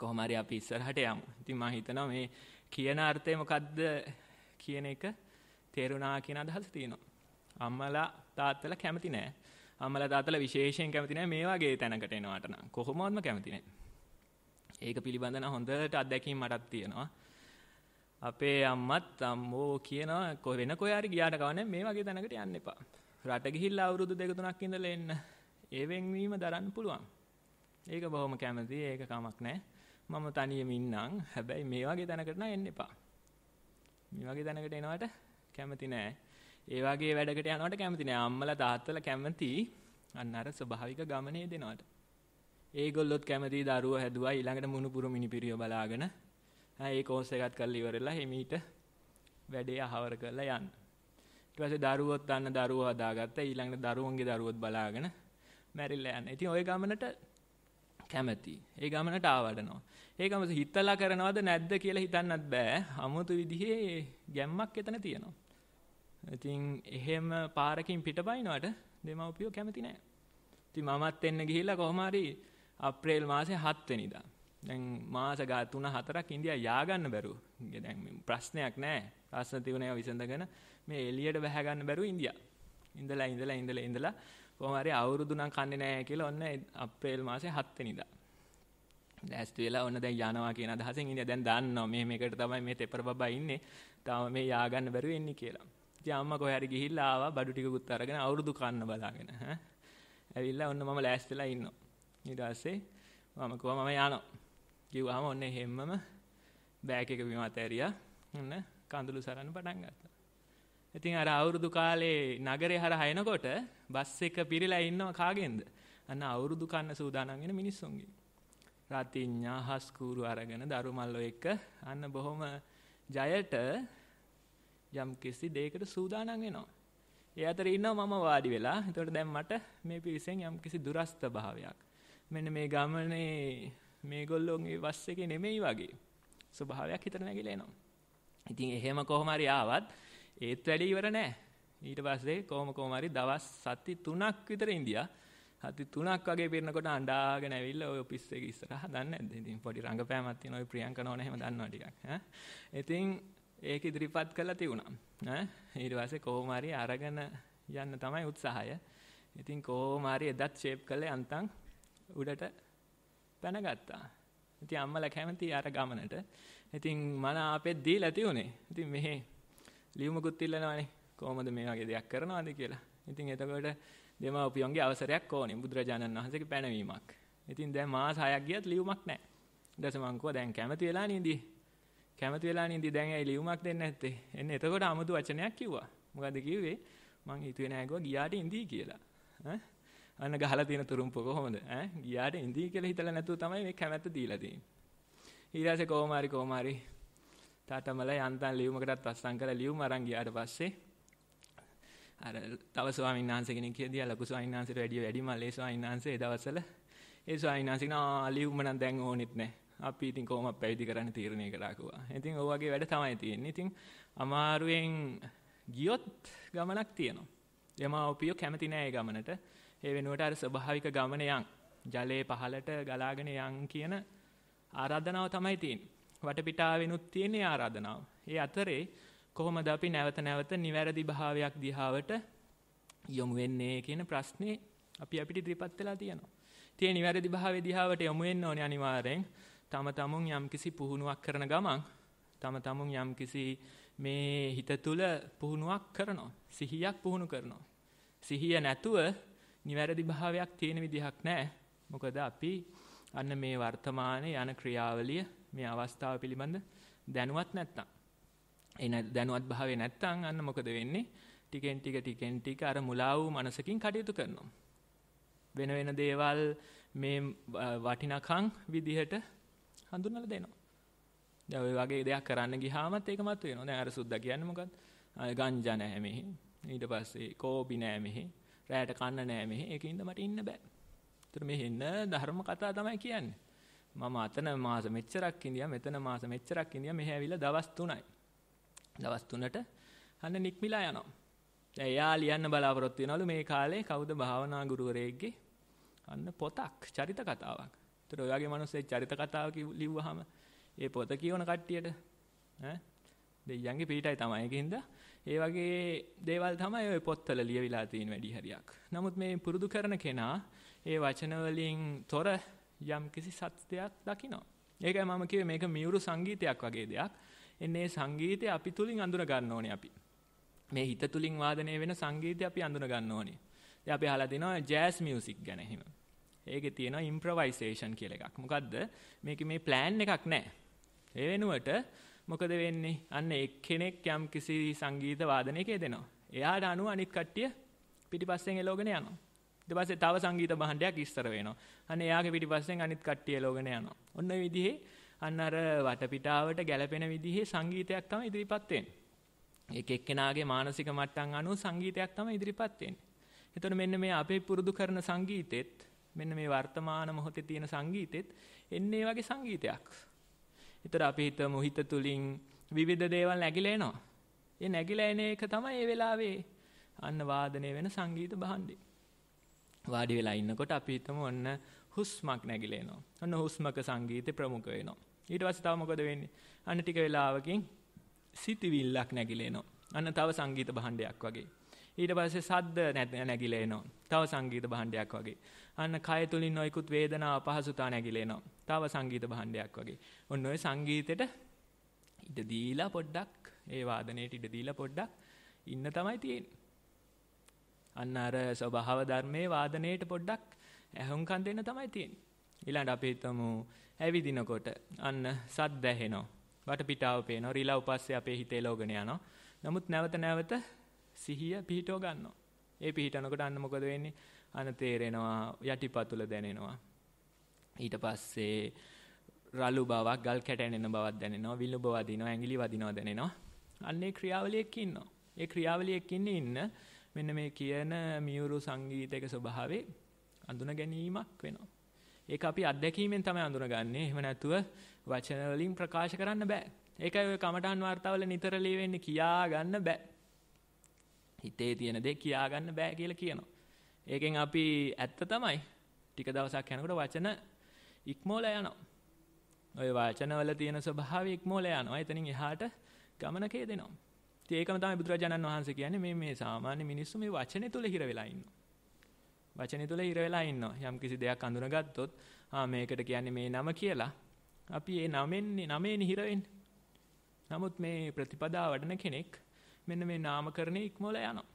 කොහොම හරි අපි ඉස්සරහට යමු. ඉතින් මම හිතනවා මේ කියන අර්ථය මොකද්ද කියන එක තේරුණා කියන අදහස තියෙනවා. අම්මලා තාත්තලා කැමති නෑ. අම්මලා තාත්තලා විශේෂයෙන් කැමති නෑ මේ වගේ තැනකට එනවට නම්. කොහොමවත්ම කැමති නෑ. ඒක පිළිබඳව හොඳට අත්දැකීම් මටත් තියෙනවා. අපේ අම්මත් අම්මෝ කියනවා වෙන කොහේ හරි ගියාට කවන්නේ මේ වගේ තැනකට යන්න එපා. රට ගිහිල්ලා අවුරුදු දෙක තුනක් ඉඳලා එන්න ඒ වෙන්වීම දරන්න පුළුවන්. ඒක බොහොම කැමතියි. ඒක කමක් නැහැ. මම තනියම ඉන්නම්. හැබැයි මේ වගේ තැනකට නම් එන්න එපා. මේ වගේ තැනකට එනවට කැමති නැහැ. ඒ වගේ වැඩකට යනවට කැමති නැහැ. අම්මලා තාත්තලා කැමති අන්න අර ස්වභාවික ගමනේ දෙනවට. ඒගොල්ලොත් කැමති දරුවෝ හැදුවා ඊළඟට මුණුපුරු මිනිපිරිය බලාගෙන ඒ කෝස් එකත් කරලා ඉවරලා හිමීට වැඩේ අහවර කරලා යන්න. ඊට පස්සේ දරුවොත් අන්න දරුවෝ හදාගත්තා ඊළඟට දරුවන්ගේ දරුවොත් බලාගෙන මැරිලා යන. ඉතින් ওই ගමනට කැමති. ඒ ගමනට ආවඩනවා. ඒ ගමස හිතලා කරනවද නැද්ද කියලා හිතන්නත් බෑ. අමුතු විදිහේ ගැම්මක් එතන තියෙනවා. ඉතින් එහෙම පාරකින් පිටපයින්නට දෙමව්පියෝ කැමති නෑ. ඉතින් මමත් එන්න ගිහිල්ලා කොහොම හරි අප්‍රේල් මාසේ 7 වෙනිදා. දැන් මාස ගා 3 4ක් ඉන්දියා යා ගන්න බැරුව. දැන් ප්‍රශ්නයක් නෑ. ප්‍රශ්න තිබුණේ විසඳගෙන මේ එළියට බැහැ ගන්න බැරුව ඉන්දියා. ඉඳලා ඉඳලා ඉඳලා ඉඳලා කොහොම හරි අවුරුදු නම් කන්නේ නැහැ කියලා ඔන්න අප්‍රේල් මාසේ 7 වෙනිදා. ලෑස්ති වෙලා ඔන්න දැන් යනවා කියන අදහසෙන් ඉන්නේ දැන් දාන්නවා මේ මේකට තමයි මේ තෙපර බබා ඉන්නේ. තාම මේ යා ගන්න බැරුව ඉන්නේ කියලා. ඉතින් අම්මා කොහේ හරි ගිහිල්ලා ආවා බඩු ටිකකුත් අරගෙන අවුරුදු කන්න බලාගෙන ඈ. ඇවිල්ලා ඔන්න මම ලෑස්තිලා ඉන්නවා. ඊට පස්සේ මම කිව්වා මම යනවා. කිව්වහම ඔන්න හැමම බෑග් එක බිම අතහැරියා. ඔන්න කඳුළු සරන්න පටන් ගත්තා. ඉතින් අර අවුරුදු කාලේ නගරේ හරහා එනකොට බස් එක පිරিলা ඉන්නව කාගෙන්ද? අන්න අවුරුදු කන්න සූදානම් වෙන මිනිස්සුන්ගේ. රතිඤ්ඤා හස්කూరు අරගෙන දරුමල්ලෝ එක්ක අන්න බොහොම ජයට යම් කිසි දෙයකට සූදානම් වෙනවා. ඒ අතර ඉන්නවා මම වාඩි වෙලා. එතකොට දැන් මට මේ පිරිසෙන් යම් කිසි දුරස්ත භාවයක්. මෙන්න මේ ගමනේ මේගොල්ලෝගේ බස් එකේ නෙමෙයි වගේ ස්වභාවයක් හිතට නැගිලා එනවා. ඉතින් එහෙම කොහොම හරි ආවත් ඒත් වැඩි ඉවර නෑ. ඊට පස්සේ කොහොම කොහම හරි දවස් සති 3ක් විතර ඉඳියා. සති 3ක් වගේ පිරනකොට අඬාගෙන ඇවිල්ලා ওই ඔෆිස් එකේ ඉස්සරහා දන්නේ නැද්ද? ඉතින් පොඩි රංගපෑමක් තියෙන ওই ප්‍රියංකන ඕන එහෙම දන්නවා ටිකක්. ඈ. ඉතින් ඒක ඉදිරිපත් කළා තිබුණා. ඈ. ඊට පස්සේ කොහොම හරි අරගෙන යන්න තමයි උත්සාහය. ඉතින් කොහොම හරි එදත් ෂේප් කළේ අන්තම් උඩට පැනගත්තා. ඉතින් අම්මලා කැමති අර ගමනට. ඉතින් මන අපෙත් දීලා තියුනේ. ඉතින් මෙහේ ලියුමකුත් ඉල්ලනවානේ කොහොමද මේ වගේ දෙයක් කරනවද කියලා. ඉතින් එතකොට දෙමාපියන්ගේ අවසරයක් ඕනේ බුදුරජාණන් වහන්සේගේ පැනවීමක්. ඉතින් දැන් මාස 6ක් ගියත් ලියුමක් නැහැ. ඊට පස්සේ මං කිව්වා දැන් කැමති වෙලා නේදී. කැමති වෙලා නේදී දැන් ඇයි ලියුමක් දෙන්නේ නැත්තේ? එන්න එතකොට 아무තු වචනයක් කිව්වා. මොකද කිව්වේ? මං හිතුවේ නෑ ගෝ ගියාට ඉඳී කියලා. ඈ අන්න ගහලා තියෙන තුරුම්ප කොහොමද ඈ ගියාට ඉඳී කියලා හිතලා නැතුව තමයි මේ කැමැත්ත දීලා තියෙන්නේ ඊට පස්සේ කොහොම හරි කොහොම හරි තාටමල යන්තම් ලියුමකටත් අස්සම් කරලා ලියුම අරන් ගියාට පස්සේ අර තව ස්වාමීන් වහන්සේ කෙනෙක් කියදියා ලොකු ස්වාමීන් වහන්සේට වැඩි වැඩි මල්ලේ ස්වාමීන් වහන්සේ ඒ දවස්වල ඒ ස්වාමීන් වහන්සේ නා ලියුම නම් දැන් ඕනෙත් නැහැ. අපි ඉතින් කොහොමද පැවිදි කරන්න තීරණය කරා කිව්වා. ඉතින් ඔය වගේ වැඩ තමයි තියෙන්නේ. ඉතින් අමාරුවෙන් ගියොත් ගමනක් තියෙනවා. යමාවපියෝ කැමති නෑ ඒ ගමනට. ඒ වෙනුවට අර ස්වභාවික ගමන යන් ජලයේ පහළට ගලාගෙන යන් කියන ආරාධනාව තමයි තියෙන්නේ. වටපිටාවෙනුත් තියෙන ආරාධනාව. ඒ අතරේ කොහොමද අපි නැවත නැවත නිවැරදි භාවයක් දිහාවට යොමු වෙන්නේ කියන ප්‍රශ්නේ අපි අපිට ඉදිරිපත් වෙලා තියෙනවා. ඉතින් නිවැරදි භාවය දිහාවට යොමු වෙන්න ඕනේ අනිවාර්යෙන්. තම තමුන් යම්කිසි පුහුණුවක් කරන ගමන් තම තමුන් යම්කිසි මේ හිත තුල පුහුණුවක් කරනවා. සිහියක් පුහුණු කරනවා. සිහිය නැතුව නිවැරදි භාවයක් තියෙන විදිහක් නැහැ. මොකද අපි අන්න මේ වර්තමානයේ යන ක්‍රියාවලිය මේ අවස්ථාව පිළිබඳ දැනුවත් නැත්තම් ඒ දැනුවත් භාවයේ නැත්තම් අන්න මොකද වෙන්නේ ටිකෙන් ටික ටිකෙන් ටික අර මුලා වූ මනසකින් කටයුතු කරනවා වෙන වෙන දේවල් මේ වටිනකම් විදිහට හඳුන්වලා දෙනවා දැන් ওই වගේ දෙයක් කරන්න ගියාමත් ඒක මත වෙනවා දැන් අර සුද්දා කියන්නේ මොකද්ද ගංජා නැහැ මෙහි ඊට පස්සේ කෝපි නැහැ මෙහි රැයට කන්න නැහැ මෙහි ඒකින්ද මට ඉන්න බෑ ඒතර මෙහෙන්න ධර්ම කතා තමයි කියන්නේ මම අතන මාස මෙච්චරක් ඉඳියා මෙතන මාස මෙච්චරක් ඉඳියා මෙහි ඇවිල්ලා දවස් 3යි. දවස් 3ට අන්න නික්මිලා යනවා. දැන් එයා ලියන්න බලාපොරොත්තු වෙනවලු මේ කාලේ කවුද භාවනා ගුරුවරයෙක්ගේ අන්න පොතක් චරිත කතාවක්. ඒතර ඔය වගේ මිනිස්සේ චරිත කතාව ලිව්වහම ඒ පොත කියවන කට්ටියට ඈ දෙයියන්ගේ පිටයි තමයි. ඒකින්ද ඒ වගේ දේවල් තමයි ওই පොත්වල ලියවිලා තියෙන වැඩි හරියක්. නමුත් මේ පුරුදු කරන කෙනා ඒ වචන වලින් තොර යම් කිසි සත්‍යයක් දකිනවා. ඒකයි මම කිව්වේ මේක මියුරු සංගීතයක් වගේ දෙයක්. එන්නේ සංගීතය අපි තුලින් අඳුන ගන්න ඕනේ අපි. මේ හිත තුලින් වාදනය වෙන සංගීතය අපි අඳුන ගන්න ඕනේ. දැන් අපි අහලා තිනවා ජෑස් මියුසික් ගැන එහෙම. ඒකේ තියෙනවා ඉම්ප්‍රොවයිසේෂන් කියලා එකක්. මොකද්ද? මේකේ මේ ප්ලෑන් එකක් නැහැ. ඒ වෙනුවට මොකද වෙන්නේ? අන්න එක්කෙනෙක් යම් කිසි සංගීත වාදනයක යෙදෙනවා. එයාට අනුව අනිත් කට්ටිය පිටිපස්සෙන් එලවගෙන යනවා. ඊට පස්සේ තව සංගීත භාණ්ඩයක් ඉස්සර වෙනවා. අනේ එයාගේ පිටිපස්සෙන් අනිත් කට්ටිය ලෝගෙන යනවා. ඔන්න ඔය විදිහේ අන්න අර වටපිටාවට ගැළපෙන විදිහේ සංගීතයක් තමයි ඉදිරිපත් වෙන්නේ. ඒක එක්කෙනාගේ මානසික මට්ටම් අනුව සංගීතයක් තමයි ඉදිරිපත් වෙන්නේ. එතකොට මෙන්න මේ අපේ පුරුදු කරන සංගීතෙත් මෙන්න මේ වර්තමාන මොහොතේ තියෙන සංගීතෙත් එන්නේ වගේ සංගීතයක්. එතකොට අපි හිතමු හිත තුලින් විවිධ දේවල් නැగిලා එනවා. ඒ නැగిලා එන එක තමයි මේ වෙලාවේ අන්න වාදනය වෙන සංගීත භාණ්ඩේ. වාඩි වෙලා ඉන්නකොට අපි හිතමු ඔන්න හුස්මක් නැගිලා එනවා. ඔන්න හුස්මක සංගීතේ ප්‍රමුඛ වෙනවා. ඊට පස්සේ තව මොකද වෙන්නේ? අන්න ටික වෙලාවකින් සිතවිල්ලක් නැගිලා එනවා. අන්න තව සංගීත භාණ්ඩයක් වගේ. ඊට පස්සේ සද්ද නැගිලා එනවා. තව සංගීත භාණ්ඩයක් වගේ. අන්න කය තුලින් නොයිකුත් වේදනා අපහසුතා නැගිලා එනවා. තව සංගීත භාණ්ඩයක් වගේ. ඔන්න ඔය සංගීතෙට ඉඩ දීලා පොඩ්ඩක් ඒ වාදනයට ඉඩ දීලා පොඩ්ඩක් ඉන්න තමයි තියෙන්නේ. අන්න අර ස්වභාව ධර්මයේ වාදනයේට පොඩ්ඩක් ඇහුම්කන් දෙන්න තමයි තියෙන්නේ. ඊළඟට අපි හිතමු ඇවිදිනකොට අන්න සද්ද ඇහෙනවා. වටපිටාව පේනවා. රිලව් පස්සේ අපේ හිතේ ලෝගන යනවා. නමුත් නැවත නැවත සිහිය පිහිටව ගන්නවා. ඒ පිහිටනකොට අන්න මොකද වෙන්නේ? අන තේරෙනවා යටිපතුල දැනෙනවා. ඊට පස්සේ රළු බවක් ගල් කැටැනෙන බවක් දැනෙනවා විලුඹ වදිනවා ඇඟිලි වදිනවා දැනෙනවා අන්න ඒ ක්‍රියාවලියක ඉන්නවා ඒ ක්‍රියාවලියක ඉන්න මෙන්න මේ කියන මියුරු සංගීතයක ස්වභාවේ අඳුන ගැනීමක් වෙනවා. ඒක අපි අත්දැකීමෙන් තමයි අඳුනගන්නේ. එහෙම නැතුව වචන වලින් ප්‍රකාශ කරන්න බෑ. ඒකයි ඔය කමඨාන් වார்த்தාවල නිතර ලියවෙන්නේ කියා ගන්න බෑ. හිතේ තියෙන දේ කියා ගන්න බෑ කියලා කියනවා. ඒකෙන් අපි ඇත්ත තමයි. ටික දවසක් යනකොට වචන ඉක්මෝල යනවා. ওই වචන වල තියෙන ස්වභාවය ඉක්මෝල යනවා. එතනින් එහාට ගමනකේ දෙනවා. ඉතින් ඒකම තමයි බුදුරජාණන් වහන්සේ කියන්නේ මේ මේ සාමාන්‍ය මිනිස්සු මේ වචනේ තුල හිර වෙලා ඉන්නවා. වචනේ තුල හිර වෙලා ඉන්නවා. යම් කිසි දෙයක් අඳුනගත්තොත් ආ මේකට කියන්නේ මේ නම කියලා අපි ඒ නමෙන්නේ නමේනේ හිර නමුත් මේ ප්‍රතිපදා වඩන කෙනෙක් මෙන්න මේ නාමකරණේ ඉක්මවලා යනවා.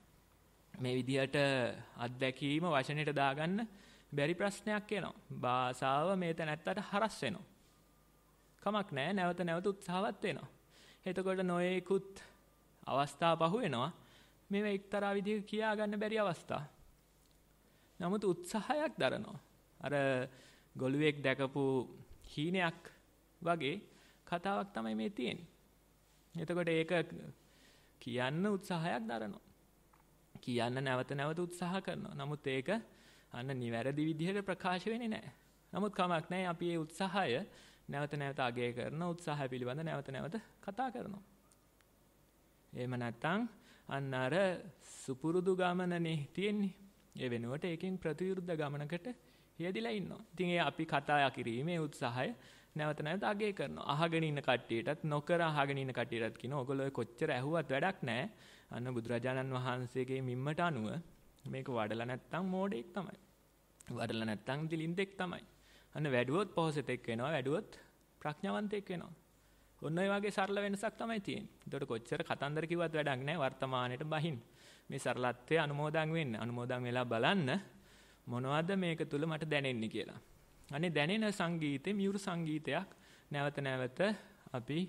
මේ විදිහට අත්දැකීම වචනෙට දාගන්න බැරි ප්‍රශ්නයක් එනවා. භාෂාව මේ තැනැත්තට හරස් වෙනවා. කමක් නැහැ නැවත නැවත උත්සාහවත් වෙනවා. එතකොට නොයේකුත් අවස්ථා පහු වෙනවා. මේවා එක්තරා විදිහක කියා ගන්න බැරි අවස්ථා. නමුත් උත්සාහයක් දරනවා. අර ගොළුවෙක් දැකපු හීනයක් වගේ කතාවක් තමයි මේ තියෙන්නේ. එතකොට ඒක කියන්න උත්සාහයක් දරනවා. කියන්න නැවත නැවත උත්සාහ කරනවා. නමුත් ඒක අන්න නිවැරදි විදිහට ප්‍රකාශ වෙන්නේ නැහැ. නමුත් කමක් නැහැ අපි මේ උත්සාහය නැවත නැවත අගය කරන උත්සාහය පිළිබඳ නැවත නැවත කතා කරනවා. එහෙම නැත්නම් අන්න අර සුපුරුදු ගමනනේ තියෙන්නේ. ඒ වෙනුවට ඒකෙන් ප්‍රතිවිරුද්ධ ගමනකට යෙදිලා ඉන්නවා. ඉතින් ඒ අපි කතා කිරීමේ උත්සාහය නැවත නැවත අගය කරනවා. අහගෙන ඉන්න කට්ටියටත් නොකර අහගෙන ඉන්න කට්ටියටත් කියනවා ඔයගොල්ලෝ කොච්චර ඇහුවත් වැඩක් නැහැ. අන්න බුදුරජාණන් වහන්සේගේ මිම්මට අනුව මේක වඩලා නැත්තම් මෝඩෙක් තමයි. වඩලා නැත්තම් දිලින්දෙක් තමයි. අන්න වැඩුවොත් පොහොසතෙක් වෙනවා වැඩුවොත් ප්‍රඥාවන්තයෙක් වෙනවා. ඔන්න ඔය වගේ සරල වෙනසක් තමයි තියෙන්නේ. ඒකට කොච්චර කතන්දර කිව්වත් වැඩක් නැහැ වර්තමානයේට බහින්න. මේ සරලත්වයේ අනුමෝදන් වෙන්න. අනුමෝදන් වෙලා බලන්න මොනවද මේක තුල මට දැනෙන්නේ කියලා. අනේ දැනෙන සංගීතේ මියුරු සංගීතයක් නැවත නැවත අපි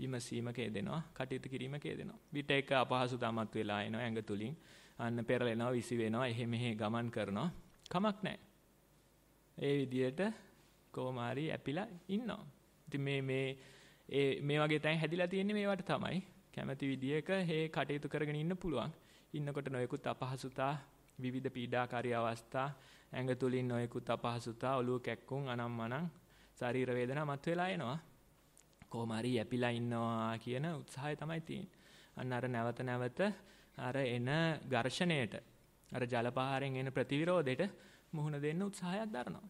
විමසීමක යෙදෙනවා, කටයුතු කිරීමක යෙදෙනවා. පිට එක අපහසු තමත් වෙලා එනවා ඇඟ තුලින්. අන්න පෙරලෙනවා, විසි වෙනවා, එහෙ මෙහෙ ගමන් කරනවා. කමක් නැහැ. ඒ විදියට කොහොම හරි ඇපිලා ඉන්නවා. ඉතින් මේ මේ ඒ මේ වගේ තැන් හැදිලා තියෙන්නේ මේවට තමයි. කැමැති විදියක මේ කටයුතු කරගෙන ඉන්න පුළුවන්. ඉන්නකොට නොයෙකුත් අපහසුතා, විවිධ පීඩාකාරී අවස්ථා, ඇඟ තුලින් නොයෙකුත් අපහසුතා, ඔලුව කැක්කුම්, අනම්මනම්, ශරීර වේදනා මතුවලා එනවා. කොහොම හරි යැපිලා ඉන්නවා කියන උත්සාහය තමයි තියෙන්නේ. අන්න අර නැවත නැවත අර එන ඝර්ෂණයට අර ජලපහාරයෙන් එන ප්‍රතිවිරෝධයට මුහුණ දෙන්න උත්සාහයක් දරනවා.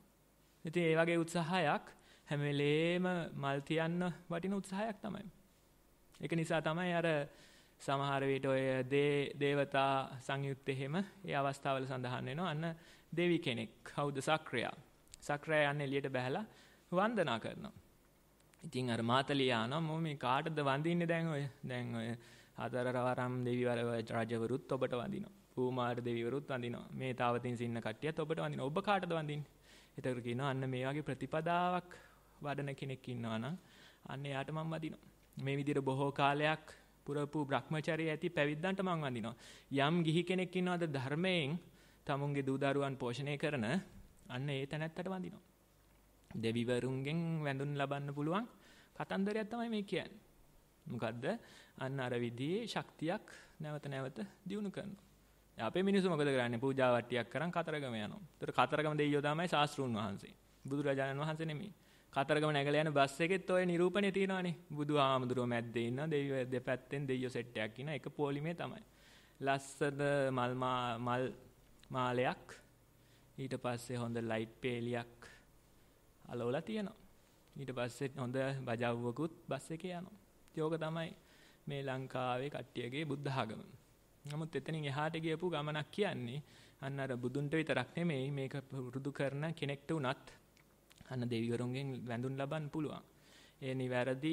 ඉතින් ඒ වගේ උත්සාහයක් හැම වෙලේම මල් තියන්න වටින උත්සාහයක් තමයි. ඒක නිසා තමයි අර සමහර විට ඔය දේ දේවතා සංයුක්ත එහෙම ඒ අවස්ථාවල සඳහන් වෙනවා. අන්න දෙවි කෙනෙක් කවුද සක්‍රියා. සක්‍රියා යන්නේ එළියට බහැලා වන්දනා කරනවා. ඉතින් අර මාතලියා නම් මම මේ කාටද වඳින්නේ දැන් ඔය දැන් ඔය හතරවරම් දෙවිවර රජවරුත් ඔබට වඳිනවා. පූමාර දෙවිවරුත් වඳිනවා. මේ තාවතින් සින්න කට්ටියත් ඔබට වඳිනවා. ඔබ කාටද වඳින්නේ? ඒතර කියනවා අන්න මේ වගේ ප්‍රතිපදාවක් වඩන කෙනෙක් ඉන්නවා නම් අන්න එයාට මම වදිනවා. මේ විදිහට බොහෝ කාලයක් පුරපු Brahmacharya ඇති පැවිද්දන්ට මම වඳිනවා. යම් ගිහි කෙනෙක් ඉන්නවද ධර්මයෙන් තමුන්ගේ දූ දරුවන් පෝෂණය කරන අන්න ඒ තැනැත්තට වඳිනවා. දෙවිවරුන්ගෙන් වැඳුම් ලබන්න පුළුවන් කතන්දරයක් තමයි මේ කියන්නේ. මොකද්ද? අන්න අර විදිහේ ශක්තියක් නැවත නැවත දිනු කරනවා. අපේ මිනිස්සු මොකද කරන්නේ? පූජා වට්ටියක් කරන් කතරගම යනවා. ඒතර කතරගම දෙවියෝ තමයි ශාස්ත්‍රුන් වහන්සේ. බුදුරජාණන් වහන්සේ නෙමෙයි. කතරගම නැගලා යන බස් එකෙත් ඔය නිරූපණේ තියෙනවානේ. බුදු ආමඳුරෝ මැද්දේ ඉන්න දෙවියෝ දෙපැත්තෙන් දෙයියෝ සෙට් එකක් ඉන්න එක පොලිමේ තමයි. ලස්සන මල් මල් මාලයක් ඊට පස්සේ හොඳ ලයිට් පේලියක් අලවලා තියෙනවා. ඊට පස්සේ හොඳ බජව්වකුත් බස් එකේ යනවා. ඒක තමයි මේ ලංකාවේ කට්ටියගේ බුද්ධ ආගම. නමුත් එතනින් එහාට ගියපු ගමනක් කියන්නේ අන්න අර බුදුන්ට විතරක් නෙමෙයි මේක පුරුදු කරන කෙනෙක්ට උනත් අන්න දෙවිවරුන්ගෙන් වැඳුම් ලබන්න පුළුවන්. ඒ නිවැරදි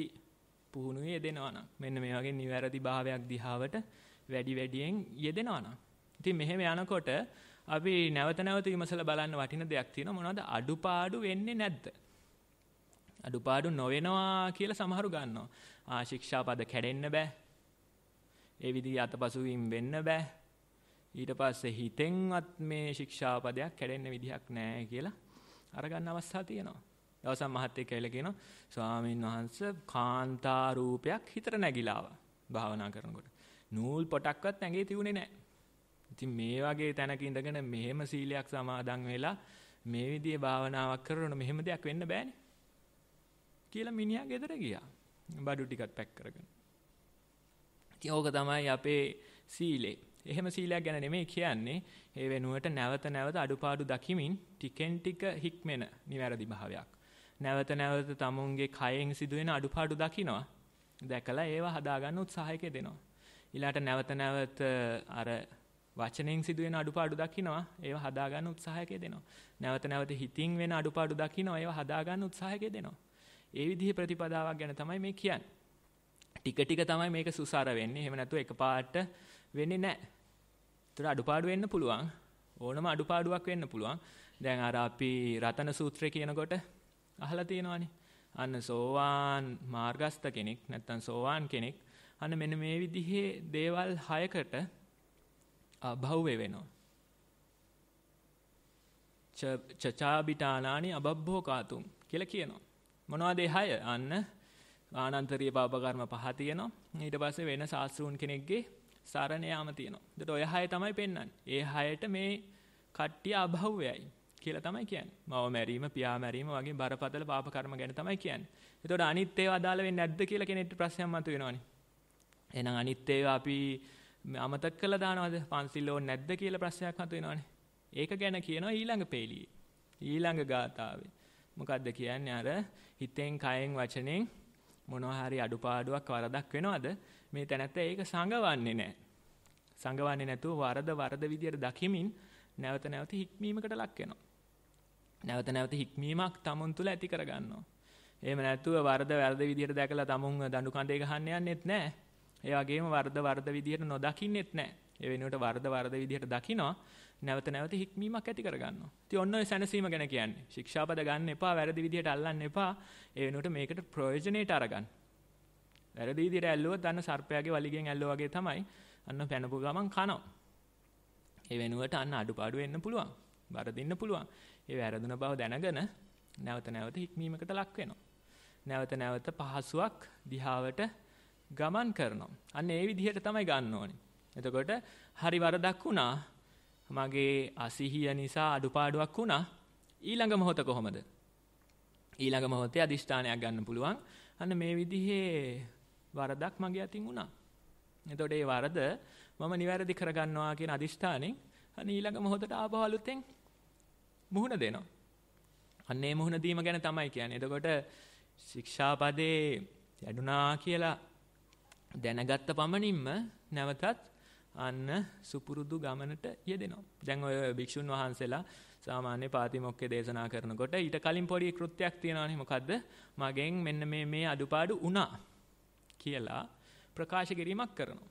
පුහුණුවේ දෙනවා නම් මෙන්න මේ වගේ නිවැරදි භාවයක් දිහාවට වැඩි වැඩියෙන් යෙදෙනවා නම්. ඉතින් මෙහෙම යනකොට අපි නැවත නැවත විමසලා බලන්න වටින දෙයක් තියෙනවා මොනවද අඩුපාඩු වෙන්නේ නැද්ද? අඩුපාඩු නොවෙනවා කියලා සමහරු ගන්නවා. ආ ශික්ෂා පද කැඩෙන්න බෑ. ඒ විදිහට අතපසුවීම් වෙන්න බෑ. ඊට පස්සේ හිතෙන්වත් මේ ශික්ෂාපදයක් කැඩෙන්න විදිහක් නැහැ කියලා අරගන්න අවස්ථා තියෙනවා. දවසක් මහත් එක්ක ඇවිල්ලා කියනවා ස්වාමීන් වහන්සේ කාන්තා රූපයක් හිතට නැగిලා ආවා භාවනා කරනකොට. නූල් පොටක්වත් නැගේ තියුනේ නැහැ. ඉතින් මේ වගේ තැනක ඉඳගෙන මෙහෙම සීලයක් සමාදන් වෙලා මේ විදිහේ භාවනාවක් කරනොන මෙහෙම දෙයක් වෙන්න බෑනේ. කියලා මිනිහා ගෙදර ගියා. බඩු ටිකක් පැක් කරගෙන. ඉතින් ඕක තමයි අපේ සීලේ. එහෙම සීලයක් ගැන නෙමෙයි කියන්නේ. ඒ වෙනුවට නැවත නැවත අඩුපාඩු දකිමින් ටිකෙන් ටික හික්මෙන නිවැරදි භාවයක්. නැවත නැවත තමුන්ගේ කයෙන් සිදුවෙන අඩුපාඩු දකිනවා. දැකලා ඒව හදාගන්න උත්සාහයක දෙනවා. ඊළාට නැවත නැවත අර වචනෙන් සිදුවෙන අඩුපාඩු දකින්නවා ඒව හදාගන්න උත්සාහයක දෙනවා. නැවත නැවත හිතින් වෙන අඩුපාඩු දකින්නවා ඒව හදාගන්න උත්සාහයක දෙනවා. ඒ විදිහේ ප්‍රතිපදාවක් ගැන තමයි මේ කියන්නේ. ටික ටික තමයි මේක සුසාර වෙන්නේ. එහෙම නැතුව එකපාරට වෙන්නේ නැහැ. ඒතර අඩුපාඩු වෙන්න පුළුවන්. ඕනම අඩුපාඩුවක් වෙන්න පුළුවන්. දැන් අර අපි රතන සූත්‍රය කියනකොට අහලා තියෙනවානේ. අන්න සෝවාන් මාර්ගස්ත කෙනෙක් නැත්තම් සෝවාන් කෙනෙක් අන්න මෙන්න මේ විදිහේ දේවල් 6කට අභව්‍ය වෙනවා. චචාබිටානානි අබබ්බෝ කාතුම් කියලා කියනවා. මොනවද ඒ 6? අන්න ආනන්තරීය පාප කර්ම පහ තියෙනවා. ඊට පස්සේ වෙන සාස්ෘන් කෙනෙක්ගේ සරණ යාම තියෙනවා. එතකොට ඔය හය තමයි පෙන්වන්නේ. ඒ හයට මේ කට්ටිය අභව්‍යයි කියලා තමයි කියන්නේ. මව මැරීම, පියා මැරීම වගේ බරපතල පාප කර්ම ගැන තමයි කියන්නේ. එතකොට අනිත් ඒවා අදාළ වෙන්නේ නැද්ද කියලා කෙනෙක්ට ප්‍රශ්නයක් මතුවෙනවනේ. එහෙනම් අනිත් ඒවා අපි අමතක කළා දානවද? පන්සිල් ඕනේ නැද්ද කියලා ප්‍රශ්නයක් මතුවෙනවනේ. ඒක ගැන කියනවා ඊළඟ පේළියේ. ඊළඟ ගාතාවේ. මොකද්ද කියන්නේ අර හිතෙන්, කයෙන්, වචනෙන් මොනවා හරි අඩුපාඩුවක් වරදක් වෙනවද? මේ තැනැත්තා ඒක සංගවන්නේ නැහැ. සංගවන්නේ නැතුව වරද වරද විදියට දකිමින් නැවත නැවත හික්මීමකට ලක් වෙනවා. නැවත නැවත හික්මීමක් තමන් තුළ ඇති කරගන්නවා. එහෙම නැතුව වරද වරද විදියට දැකලා තමුන් දඬු කඳේ ගහන්න යන්නෙත් නැහැ. ඒ වගේම වරද වරද විදියට නොදකින්නෙත් නැහැ. ඒ වෙනුවට වරද වරද විදියට දකිනවා. නැවත නැවත හික්මීමක් ඇති කරගන්නවා. ඉතින් ඔන්න ඔය සැනසීම ගැන කියන්නේ. ශික්ෂාපද ගන්න එපා, වැරදි විදිහට අල්ලන්න එපා. ඒ වෙනුවට මේකට ප්‍රයෝජනෙට අරගන්න. වැරදි විදිහට ඇල්ලුවොත් අන්න සර්පයාගේ වලිගෙන් ඇල්ලුවා වගේ තමයි අන්න පැනපු ගමන් කනවා. ඒ වෙනුවට අන්න අඩුපාඩු වෙන්න පුළුවන්. වරදින්න පුළුවන්. ඒ වැරදුන බව දැනගෙන නැවත නැවත හික්මීමකට ලක් වෙනවා. නැවත නැවත පහසුවක් දිහාවට ගමන් කරනවා. අන්න ඒ විදිහට තමයි ගන්න ඕනේ. එතකොට හරි වරදක් වුණා මගේ අසිහිය නිසා අඩුපාඩුවක් වුණා ඊළඟ මොහොත කොහොමද? ඊළඟ මොහොතේ අදිෂ්ඨානයක් ගන්න පුළුවන්. අන්න මේ විදිහේ වරදක් මගේ අතින් වුණා. එතකොට ඒ වරද මම නිවැරදි කරගන්නවා කියන අදිෂ්ඨානෙන් අනේ ඊළඟ මොහොතට ආපහු අලුතෙන් මුහුණ දෙනවා. අන්න ඒ මුහුණ දීම ගැන තමයි කියන්නේ. එතකොට ශික්ෂාපදේ යඩුනා කියලා දැනගත්ත පමණින්ම නැවතත් අන්න සුපුරුදු ගමනට යෙදෙනවා. දැන් ඔය භික්ෂුන් වහන්සේලා සාමාන්‍ය පාතිමොක්කේ දේශනා කරනකොට ඊට කලින් පොඩි කෘත්‍යයක් තියෙනවානේ මොකද්ද? මගෙන් මෙන්න මේ මේ අඩුපාඩු වුණා. කියලා ප්‍රකාශ කිරීමක් කරනවා.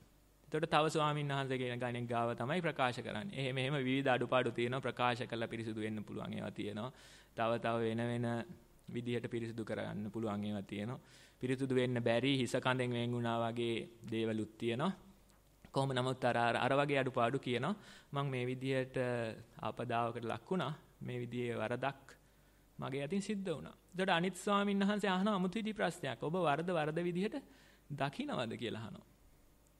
එතකොට තව ස්වාමීන් වහන්සේ කියන ගණන් ගාව තමයි ප්‍රකාශ කරන්නේ. එහෙම එහෙම විවිධ අඩුපාඩු තියෙනවා ප්‍රකාශ කරලා පිරිසිදු වෙන්න පුළුවන් ඒවා තියෙනවා. තව තව වෙන වෙන විදිහට පිරිසිදු කරගන්න පුළුවන් ඒවා තියෙනවා. පිරිසිදු වෙන්න බැරි හිස කඳෙන් වෙන්ුණා වගේ දේවලුත් තියෙනවා. කොහොම නමුත් අර අර වගේ අඩුපාඩු කියනවා. මම මේ විදිහට ආපදාවකට ලක් වුණා. මේ විදිහේ වරදක් මගේ අතින් සිද්ධ වුණා. එතකොට අනිත් ස්වාමීන් වහන්සේ අහන අමුතු විදි ප්‍රශ්නයක්. ඔබ වරද වරද විදිහට දකින්නවද කියලා අහනවා.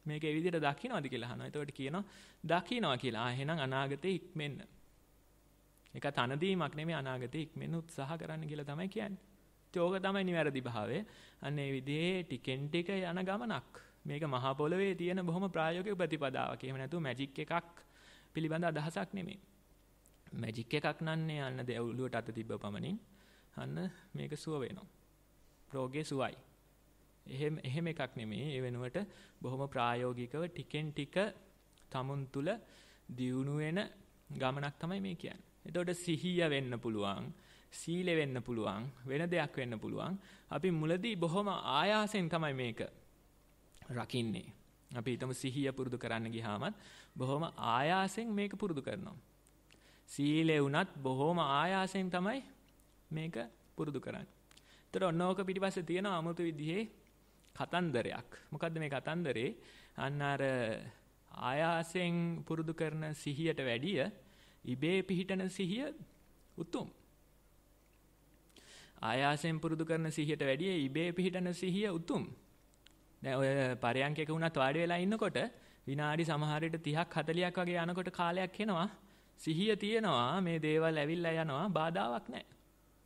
මේක ඒ විදිහට දකින්නවද කියලා අහනවා. එතකොට කියනවා දකින්නවා කියලා. ආ එහෙනම් අනාගතේ ඉක්මෙන්න. ඒක තනදීමක් නෙමෙයි අනාගතේ ඉක්මෙන්න උත්සාහ කරන්න කියලා තමයි කියන්නේ. ඒක තමයි නිවැරදි භාවය. අන්න ඒ විදිහේ ටිකෙන් ටික යන ගමනක්. මේක මහා පොළවේ තියෙන බොහොම ප්‍රායෝගික ප්‍රතිපදාවක්. එහෙම නැතුව මැජික් එකක් පිළිබඳ අදහසක් නෙමෙයි. මැජික් එකක් නන්නේ අන්න දෙවුලුවට අත තිබ්බ පමණින් අන්න මේක සුව වෙනවා. රෝගේ සුවයි. එහෙම එහෙම එකක් නෙමෙයි. ඒ වෙනුවට බොහොම ප්‍රායෝගිකව ටිකෙන් ටික තමුන් තුල දියුණු වෙන ගමනක් තමයි මේ කියන්නේ. එතකොට සිහිය වෙන්න පුළුවන්. සීලෙ වෙන්න පුළුවන් වෙන දෙයක් වෙන්න පුළුවන් අපි මුලදී බොහොම ආයාසෙන් තමයි මේක රකින්නේ අපි හිතමු සිහිය පුරුදු කරන්න ගියාමත් බොහොම ආයාසෙන් මේක පුරුදු කරනවා සීලෙ වුණත් බොහොම ආයාසෙන් තමයි මේක පුරුදු කරන්නේ. ඒතර ඔන්නෝක පිටිපස්සේ තියෙන 아무තු විදිහේ කතන්දරයක්. මොකද්ද මේ කතන්දරේ? අන්න අර ආයාසෙන් පුරුදු කරන සිහියට වැඩිය ඉබේ පිහිටන සිහිය උතුම්. ආයාසෙන් පුරුදු කරන සිහියට වැඩිය ඉබේ පිහිටන සිහිය උතුම්. දැන් ඔය පරයන්කක වුණත් වාඩි වෙලා ඉන්නකොට විනාඩි සමහර විට 30ක් 40ක් වගේ යනකොට කාලයක් එනවා සිහිය තියෙනවා මේ දේවල් ඇවිල්ලා යනවා බාධාවක් නැහැ.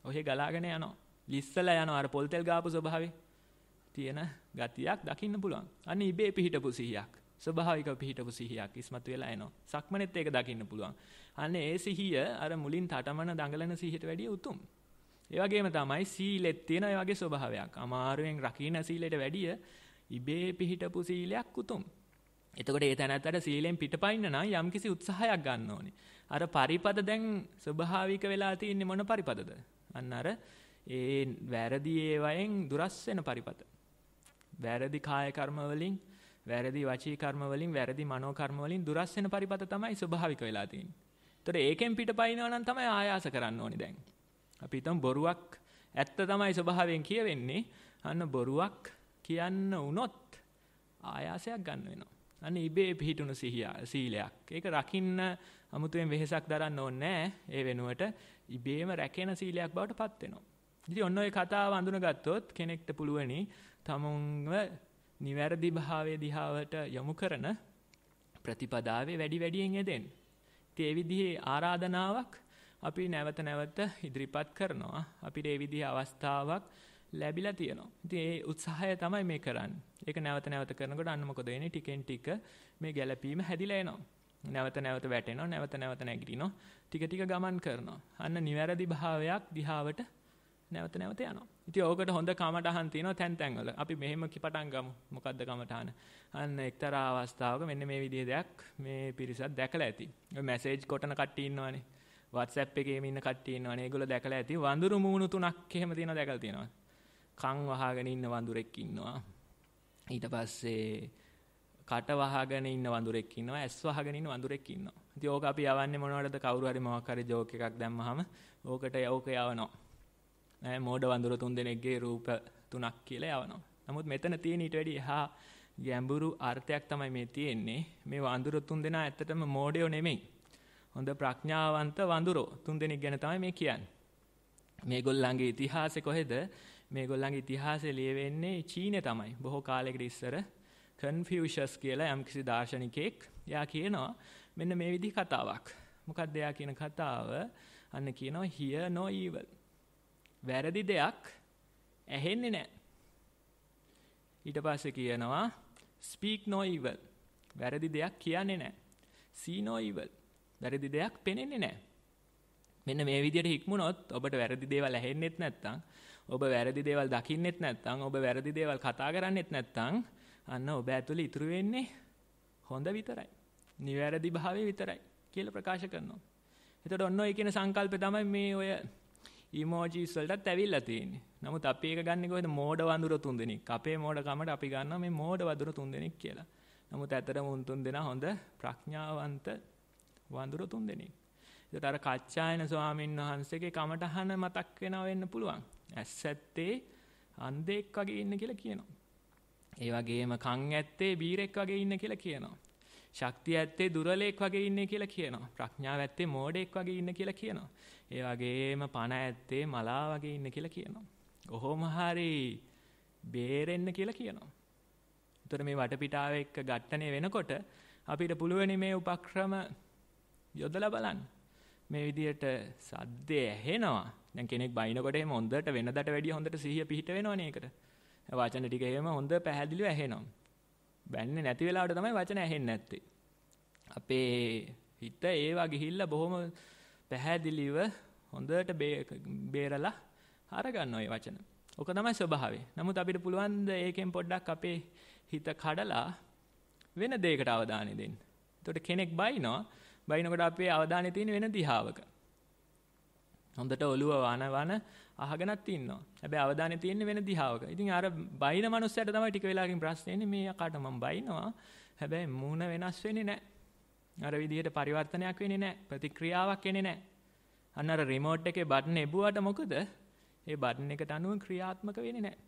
ඔහේ ගලාගෙන යනවා. ලිස්සලා යනවා අර පොල්තෙල් ගාපු ස්වභාවේ තියෙන ගතියක් දකින්න පුළුවන්. අන්න ඉබේ පිහිටපු සිහියක්. ස්වභාවිකව පිහිටපු සිහියක් ඉස්මතු වෙලා එනවා. සක්මනෙත් ඒක දකින්න පුළුවන්. අන්න ඒ සිහිය අර මුලින් තටමන දඟලන සිහියට වැඩිය උතුම්. ඒ වගේම තමයි සීලෙත් තියෙන ඒ වගේ ස්වභාවයක්. අමාරුවෙන් රකින්න සීලයට වැඩිය ඉබේ පිහිටපු සීලයක් උතුම්. එතකොට ඒ තැනත්තට සීලෙන් පිටපයින්න නම් යම්කිසි උත්සාහයක් ගන්න ඕනේ. අර පරිපද දැන් ස්වභාවික වෙලා තියෙන්නේ මොන පරිපදද? අන්න අර ඒ වැරදි ඒවයෙන් දුරස් වෙන පරිපද. වැරදි කාය කර්ම වලින්, වැරදි වචී කර්ම වලින්, වැරදි මනෝ කර්ම වලින් දුරස් වෙන පරිපත තමයි ස්වභාවික වෙලා තියෙන්නේ. ඒතර ඒකෙන් පිටපයින්නවා නම් තමයි ආයාස කරන්න ඕනේ දැන්. අපි හිතමු බොරුවක් ඇත්ත තමයි ස්වභාවයෙන් කියවෙන්නේ. අන්න බොරුවක් කියන්න වුණොත් ආයාසයක් ගන්න වෙනවා. අන්න ඉබේ පිහිටුණු සිහිය සීලයක්. ඒක රකින්න අමුතුවෙන් වෙහෙසක් දරන්න ඕනේ ඒ වෙනුවට ඉබේම රැකෙන සීලයක් බවට පත් වෙනවා. ඉතින් ඔන්න ඔය කතාව අඳුනගත්තොත් කෙනෙක්ට පුළුවනි තමුන්ව නිවැරදි භාවයේ දිහාවට යොමු කරන ප්‍රතිපදාවේ වැඩි වැඩියෙන් යෙදෙන්න. ඉතින් ඒ විදිහේ ආරාධනාවක් අපි නැවත නැවත ඉදිරිපත් කරනවා. අපිට ඒ විදිහේ අවස්ථාවක් ලැබිලා තියෙනවා. ඉතින් ඒ උත්සාහය තමයි මේ කරන්නේ. ඒක නැවත නැවත කරනකොට අන්න මොකද වෙන්නේ? ටිකෙන් ටික මේ ගැළපීම හැදිලා එනවා. නැවත නැවත වැටෙනවා, නැවත නැවත නැගිටිනවා. ටික ටික ගමන් කරනවා. අන්න නිවැරදි භාවයක් දිහාවට නැවත නැවත යනවා. ඉතින් ඕකට හොඳ කමටහන් තියෙනවා තැන් තැන්වල. අපි මෙහෙම කිපටන් ගමු. මොකද්ද කමටහන? අන්න එක්තරා අවස්ථාවක මෙන්න මේ විදිහේ දෙයක් මේ පිරිසක් දැකලා ඇති. මැසේජ් කොටන කට්ටිය ඉන්නවනේ. WhatsApp එකේම ඉන්න කට්ටිය ඉන්නවනේ. ඒගොල්ලෝ දැකලා ඇති. වඳුරු මූණු තුනක් එහෙම තියෙනවා දැකලා තියෙනවා. කන් වහගෙන ඉන්න වඳුරෙක් ඉන්නවා. ඊට පස්සේ කට වහගෙන ඉන්න වඳුරෙක් ඉන්නවා ඇස් වහගෙන ඉන්න වඳුරෙක් ඉන්නවා ඉතින් ඕක අපි යවන්නේ මොනවටද කවුරු හරි මොකක් හරි ජෝක් එකක් දැම්මහම ඕකට ඕක යවනවා මෝඩ වඳුර තුන් දෙනෙක්ගේ රූප තුනක් කියලා යවනවා. නමුත් මෙතන තියෙන ඊට වැඩි එහා ගැඹුරු අර්ථයක් තමයි මේ තියෙන්නේ. මේ වඳුර තුන් දෙනා ඇත්තටම මෝඩයෝ නෙමෙයි. හොඳ ප්‍රඥාවන්ත වඳුරෝ තුන් දෙනෙක් ගැන තමයි මේ කියන්නේ. මේගොල්ලන්ගේ ඉතිහාසය කොහෙද? මේගොල්ලන්ගේ ඉතිහාසය ලියවෙන්නේ චීනේ තමයි. බොහෝ කාලයකට ඉස්සර කන්ෆියුෂස් කියලා යම්කිසි දාර්ශනිකයෙක් එයා කියනවා මෙන්න මේ විදිහ කතාවක්. මොකක්ද එයා කියන කතාව? අන්න කියනවා here no evil. වැරදි දෙයක් ඇහෙන්නේ නැහැ. ඊට පස්සේ කියනවා speak no evil. වැරදි දෙයක් කියන්නේ නැහැ. see no evil. වැරදි දෙයක් පෙනෙන්නේ නැහැ. මෙන්න මේ විදිහට හික්මුණොත් ඔබට වැරදි දේවල් ඇහෙන්නෙත් නැත්නම් ඔබ වැරදි දේවල් දකින්නෙත් නැත්නම් ඔබ වැරදි දේවල් කතා කරන්නෙත් නැත්නම් අන්න ඔබ ඇතුළේ ඉතුරු වෙන්නේ හොඳ විතරයි. නිවැරදි භාවය විතරයි කියලා ප්‍රකාශ කරනවා. එතකොට ඔන්න ඔය කියන සංකල්පය තමයි මේ ඔය ඉමෝජිස් වලටත් ඇවිල්ලා තියෙන්නේ. නමුත් අපි ඒක ගන්නෙ කොහෙද මෝඩ වඳුර තුන්දෙනෙක්. අපේ මෝඩ කමට අපි ගන්නවා මේ මෝඩ වඳුර තුන්දෙනෙක් කියලා. නමුත් ඇතරම උන් තුන්දෙනා හොඳ ප්‍රඥාවන්ත වඳුර තුන්දෙනෙක්. ඒකට අර කච්චායන ස්වාමීන් වහන්සේගේ කමටහන මතක් වෙනවා වෙන්න පුළුවන්. ඇස් ඇත්තේ අන්ධෙක් වගේ ඉන්න කියලා කියනවා. ඒ වගේම කන් ඇත්තේ බීරෙක් වගේ ඉන්න කියලා කියනවා. ශක්තිය ඇත්තේ දුර්වලෙක් වගේ ඉන්නේ කියලා කියනවා. ප්‍රඥාව ඇත්තේ මෝඩෙක් වගේ ඉන්න කියලා කියනවා. ඒ වගේම පණ ඇත්තේ මලා වගේ ඉන්න කියලා කියනවා. කොහොම හරි බේරෙන්න කියලා කියනවා. ඒතර මේ වටපිටාව එක්ක ඝට්ටණය වෙනකොට අපිට පුළුවනි මේ උපක්‍රම යොදලා බලන්න. මේ විදියට සද්දේ ඇහෙනවා. දැන් කෙනෙක් බයිනකොට එහෙම හොඳට වෙනදට වැඩිය හොඳට සිහිය පිහිට වෙනවනේ ඒකට. වචන ටික එහෙම හොඳ පැහැදිලිව ඇහෙනවා. බැන්නේ නැති වෙලාවට තමයි වචන ඇහෙන්නේ නැත්තේ. අපේ හිත ඒවා ගිහිල්ලා බොහොම පැහැදිලිව හොඳට බේරලා අරගන්න ওই වචන. ඔක තමයි ස්වභාවය. නමුත් අපිට පුළුවන් ඒකෙන් පොඩ්ඩක් අපේ හිත කඩලා වෙන දෙයකට අවධානය දෙන්න. එතකොට කෙනෙක් බයිනවා. බයිනකොට අපේ අවධානය තියෙන වෙන දිහාවක. හොඳට ඔළුව වනවන අහගෙනත් ඉන්නවා. හැබැයි අවධානය තියෙන්නේ වෙන දිහාවක. ඉතින් අර බයින මනුස්සයට තමයි ටික වෙලාවකින් ප්‍රශ්නේ එන්නේ මේ අකාට මම බයිනවා. හැබැයි මූණ වෙනස් වෙන්නේ නැහැ. අර විදිහට පරිවර්තනයක් වෙන්නේ නැහැ. ප්‍රතික්‍රියාවක් එන්නේ නැහැ. අන්න අර රිමෝට් එකේ බටන් එබුවාට මොකද? ඒ බටන් එකට අනුව ක්‍රියාත්මක වෙන්නේ නැහැ.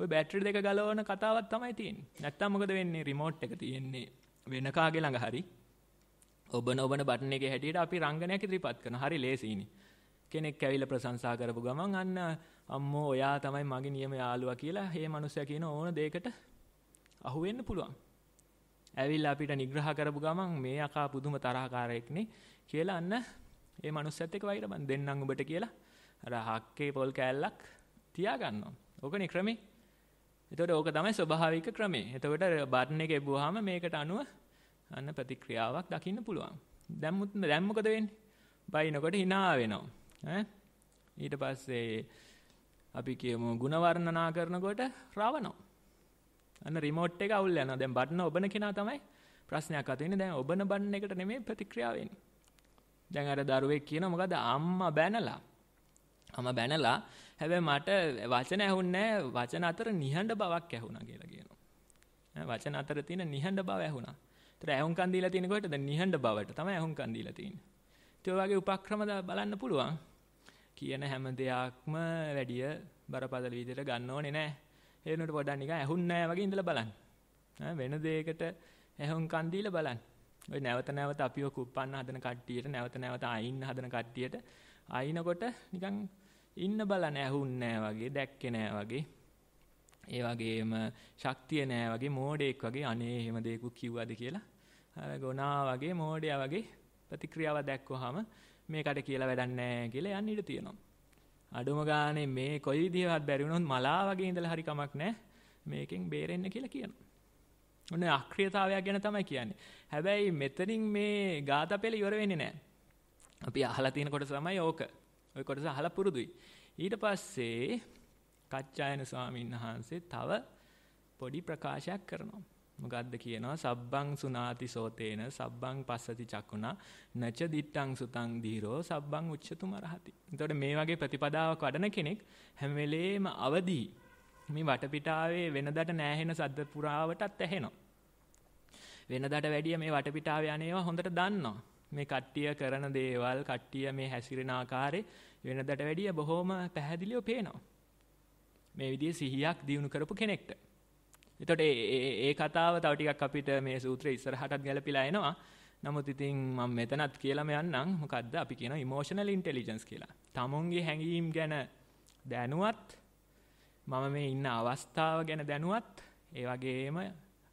ওই බැටරි දෙක ගලවන කතාවක් තමයි තියෙන්නේ. නැත්තම් මොකද වෙන්නේ? රිමෝට් එක තියෙන්නේ වෙන කාගේ ළඟ හරි. ඔබන ඔබන බටන් එකේ හැටියට අපි රංගනයක් ඉදිරිපත් කරනවා. හරි ලේසියිනේ. කෙනෙක් ඇවිල්ලා ප්‍රශංසා කරපු ගමන් අන්න අම්මෝ ඔයා තමයි මගේ නියම යාළුවා කියලා මේ මනුස්සයා කියන ඕන දෙයකට අහු වෙන්න පුළුවන්. ඇවිල්ලා අපිට නිග්‍රහ කරපු ගමන් මේ අකා පුදුම තරහකාරයෙක්නේ කියලා අන්න මේ මනුස්සයත් එක්ක වෛර බන් දෙන්නම් ඔබට කියලා අර හක්කේ පොල් කෑල්ලක් තියාගන්නවා. ඕකනේ ක්‍රමේ. එතකොට ඕක තමයි ස්වභාවික ක්‍රමේ. එතකොට බටන් එක එබුවාම මේකට අනුව අන්න ප්‍රතික්‍රියාවක් දකින්න පුළුවන්. දැන් දැන් මොකද වෙන්නේ? බයිනකොට hina වෙනවා. ඈ ඊට පස්සේ අපි කියමු ಗುಣ වර්ණනා කරනකොට රවණෝ අන්න රිමෝට් එක අවුල් යනවා. දැන් බටන ඔබන කෙනා තමයි ප්‍රශ්නයක් අත වෙන්නේ. දැන් ඔබන බටන් එකට නෙමෙයි ප්‍රතික්‍රියාව වෙන්නේ. දැන් අර දරුවෙක් කියන මොකද අම්මා බැනලා. අම්මා බැනලා හැබැයි මට වචන ඇහුන්නේ වචන අතර නිහඬ බවක් ඇහුණා කියලා කියනවා. වචන අතර තියෙන නිහඬ බව ඇහුණා. ඒතර ඇහුම්කන් දීලා තියෙනකොට දැන් නිහඬ බවට තමයි ඇහුම්කන් දීලා තියෙන්නේ. ඒ වගේ උපක්‍රම බලන්න පුළුවන්. කියන හැම දෙයක්ම වැඩිය බරපතල විදිහට ගන්න ඕනේ නෑ. ඒ වෙනුවට පොඩක් නිකන් ඇහුන් නෑ වගේ ඉඳලා බලන්න. වෙන දෙයකට ඇහුන් කන් දීලා බලන්න. ඔය නැවත නැවත අපිව කුප්පන්න හදන කට්ටියට නැවත නැවත අයින්න හදන කට්ටියට අයින්නකොට නිකන් ඉන්න බලන්න ඇහුන් නෑ වගේ දැක්කේ නෑ වගේ ඒ වගේම ශක්තිය නෑ වගේ මෝඩෙක් වගේ අනේ එහෙම දෙයක් කිව්වද කියලා අර ගොනා වගේ මෝඩයා වගේ ප්‍රතික්‍රියාව දැක්වහම මේකට කියලා වැඩක් නැහැ කියලා යන්න ඉඩ තියෙනවා. අඩුම ගානේ මේ කොයි විදිහවත් බැරි වුණොත් මලා වගේ ඉඳලා හරි කමක් නැහැ මේකෙන් බේරෙන්න කියලා කියනවා. ඔන්න අක්‍රියතාවයක් ගැන තමයි කියන්නේ. හැබැයි මෙතනින් මේ ગાතා පෙළ ඉවර වෙන්නේ නැහැ. අපි අහලා තියෙන කොටස තමයි ඕක. ওই කොටස අහලා පුරුදුයි. ඊට පස්සේ කච්චායන ස්වාමීන් වහන්සේ තව පොඩි ප්‍රකාශයක් කරනවා. මොකද්ද කියනවා සබ්බං සුනාති සෝතේන සබ්බං පස්සති චක්කුණා නච දිට්ඨං සුතං දීරෝ සබ්බං උච්චතු මරහති. එතකොට මේ වගේ ප්‍රතිපදාවක් වඩන කෙනෙක් හැම වෙලේම අවදි මේ වටපිටාවේ වෙනදට නැහෙන සද්ද පුරාවටත් ඇහෙනවා. වෙනදට වැඩිය මේ වටපිටාවේ අනේවා හොඳට දන්නවා. මේ කට්ටිය කරන දේවල් කට්ටිය මේ හැසිරෙන ආකාරය වෙනදට වැඩිය බොහොම පැහැදිලිව පේනවා. මේ විදිහේ සිහියක් දිනු කරපු කෙනෙක්ට එතකොට ඒ කතාව තව ටිකක් අපිට මේ සූත්‍රයේ ඉස්සරහටත් ගැලපිලා එනවා. නමුත් ඉතින් මම මෙතනත් කියලාම යන්නම්. මොකද්ද අපි කියනවා emotional intelligence කියලා. තමුන්ගේ හැඟීම් ගැන දැනුවත් මම මේ ඉන්න අවස්ථාව ගැන දැනුවත් ඒ වගේම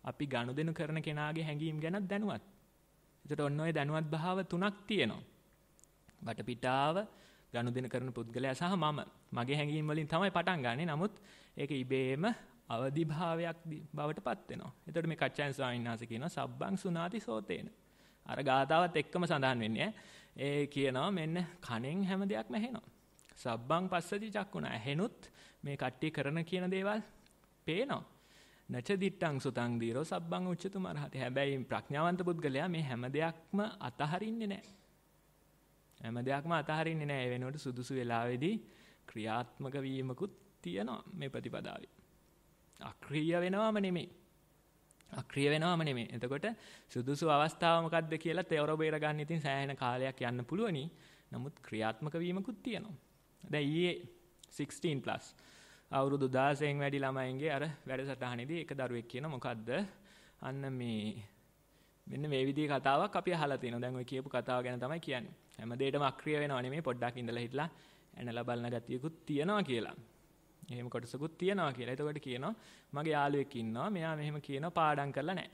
අපි ගනුදෙනු කරන කෙනාගේ හැඟීම් ගැනත් දැනුවත්. එතකොට ඔන්න ඔය දැනුවත් භාව තුනක් තියෙනවා. වටපිටාව ගනුදෙනු කරන පුද්ගලයා සහ මම මගේ හැඟීම් වලින් තමයි පටන් ගන්නෙ. නමුත් ඒක ඉබේම අවදිභාවයක් බවට පත් වෙනවා. එතකොට මේ කච්චායන් ස්වාමීන් වහන්සේ කියනවා සබ්බං සුණාති සෝතේන. අර ගාතාවත් එක්කම සඳහන් වෙන්නේ ඒ කියනවා මෙන්න කණෙන් හැම දෙයක්ම ඇහෙනවා. සබ්බං පස්සති චක්කුණා. ඇහෙනුත් මේ කට්ටිය කරන කියන දේවල් පේනවා. නච දිට්ටං සුතං දීරෝ සබ්බං උච්චතු මරහත. හැබැයි ප්‍රඥාවන්ත පුද්ගලයා මේ හැම දෙයක්ම අතහරින්නේ නැහැ. හැම දෙයක්ම අතහරින්නේ නැහැ. ඒ වෙනුවට සුදුසු වෙලාවේදී ක්‍රියාත්මක වීමකුත් තියෙනවා මේ ප්‍රතිපදාවේ. අක්‍රීය වෙනවම නෙමෙයි. අක්‍රීය වෙනවම නෙමෙයි. එතකොට සුදුසු අවස්ථාව මොකක්ද කියලා තේරෝ බේර ගන්න ඉතින් සෑහෙන කාලයක් යන්න පුළුවනි. නමුත් ක්‍රියාත්මක වීමකුත් තියෙනවා. දැන් ඊයේ 16 plus අවුරුදු 16න් වැඩි ළමයින්ගේ අර වැඩසටහනේදී එක දරුවෙක් කියන මොකද්ද? අන්න මේ මෙන්න මේ විදිහේ කතාවක් අපි අහලා තියෙනවා. දැන් ඔය කියපු කතාව ගැන තමයි කියන්නේ. හැම දෙයකම අක්‍රිය වෙනව නෙමෙයි පොඩ්ඩක් ඉඳලා හිටලා ඇනලා බලන ගතියකුත් තියෙනවා කියලා. එහෙම කොටසකුත් තියනවා කියලා. එතකොට කියනවා මගේ යාළුවෙක් ඉන්නවා. මෙයා මෙහෙම කියනවා පාඩම් කරලා නැහැ.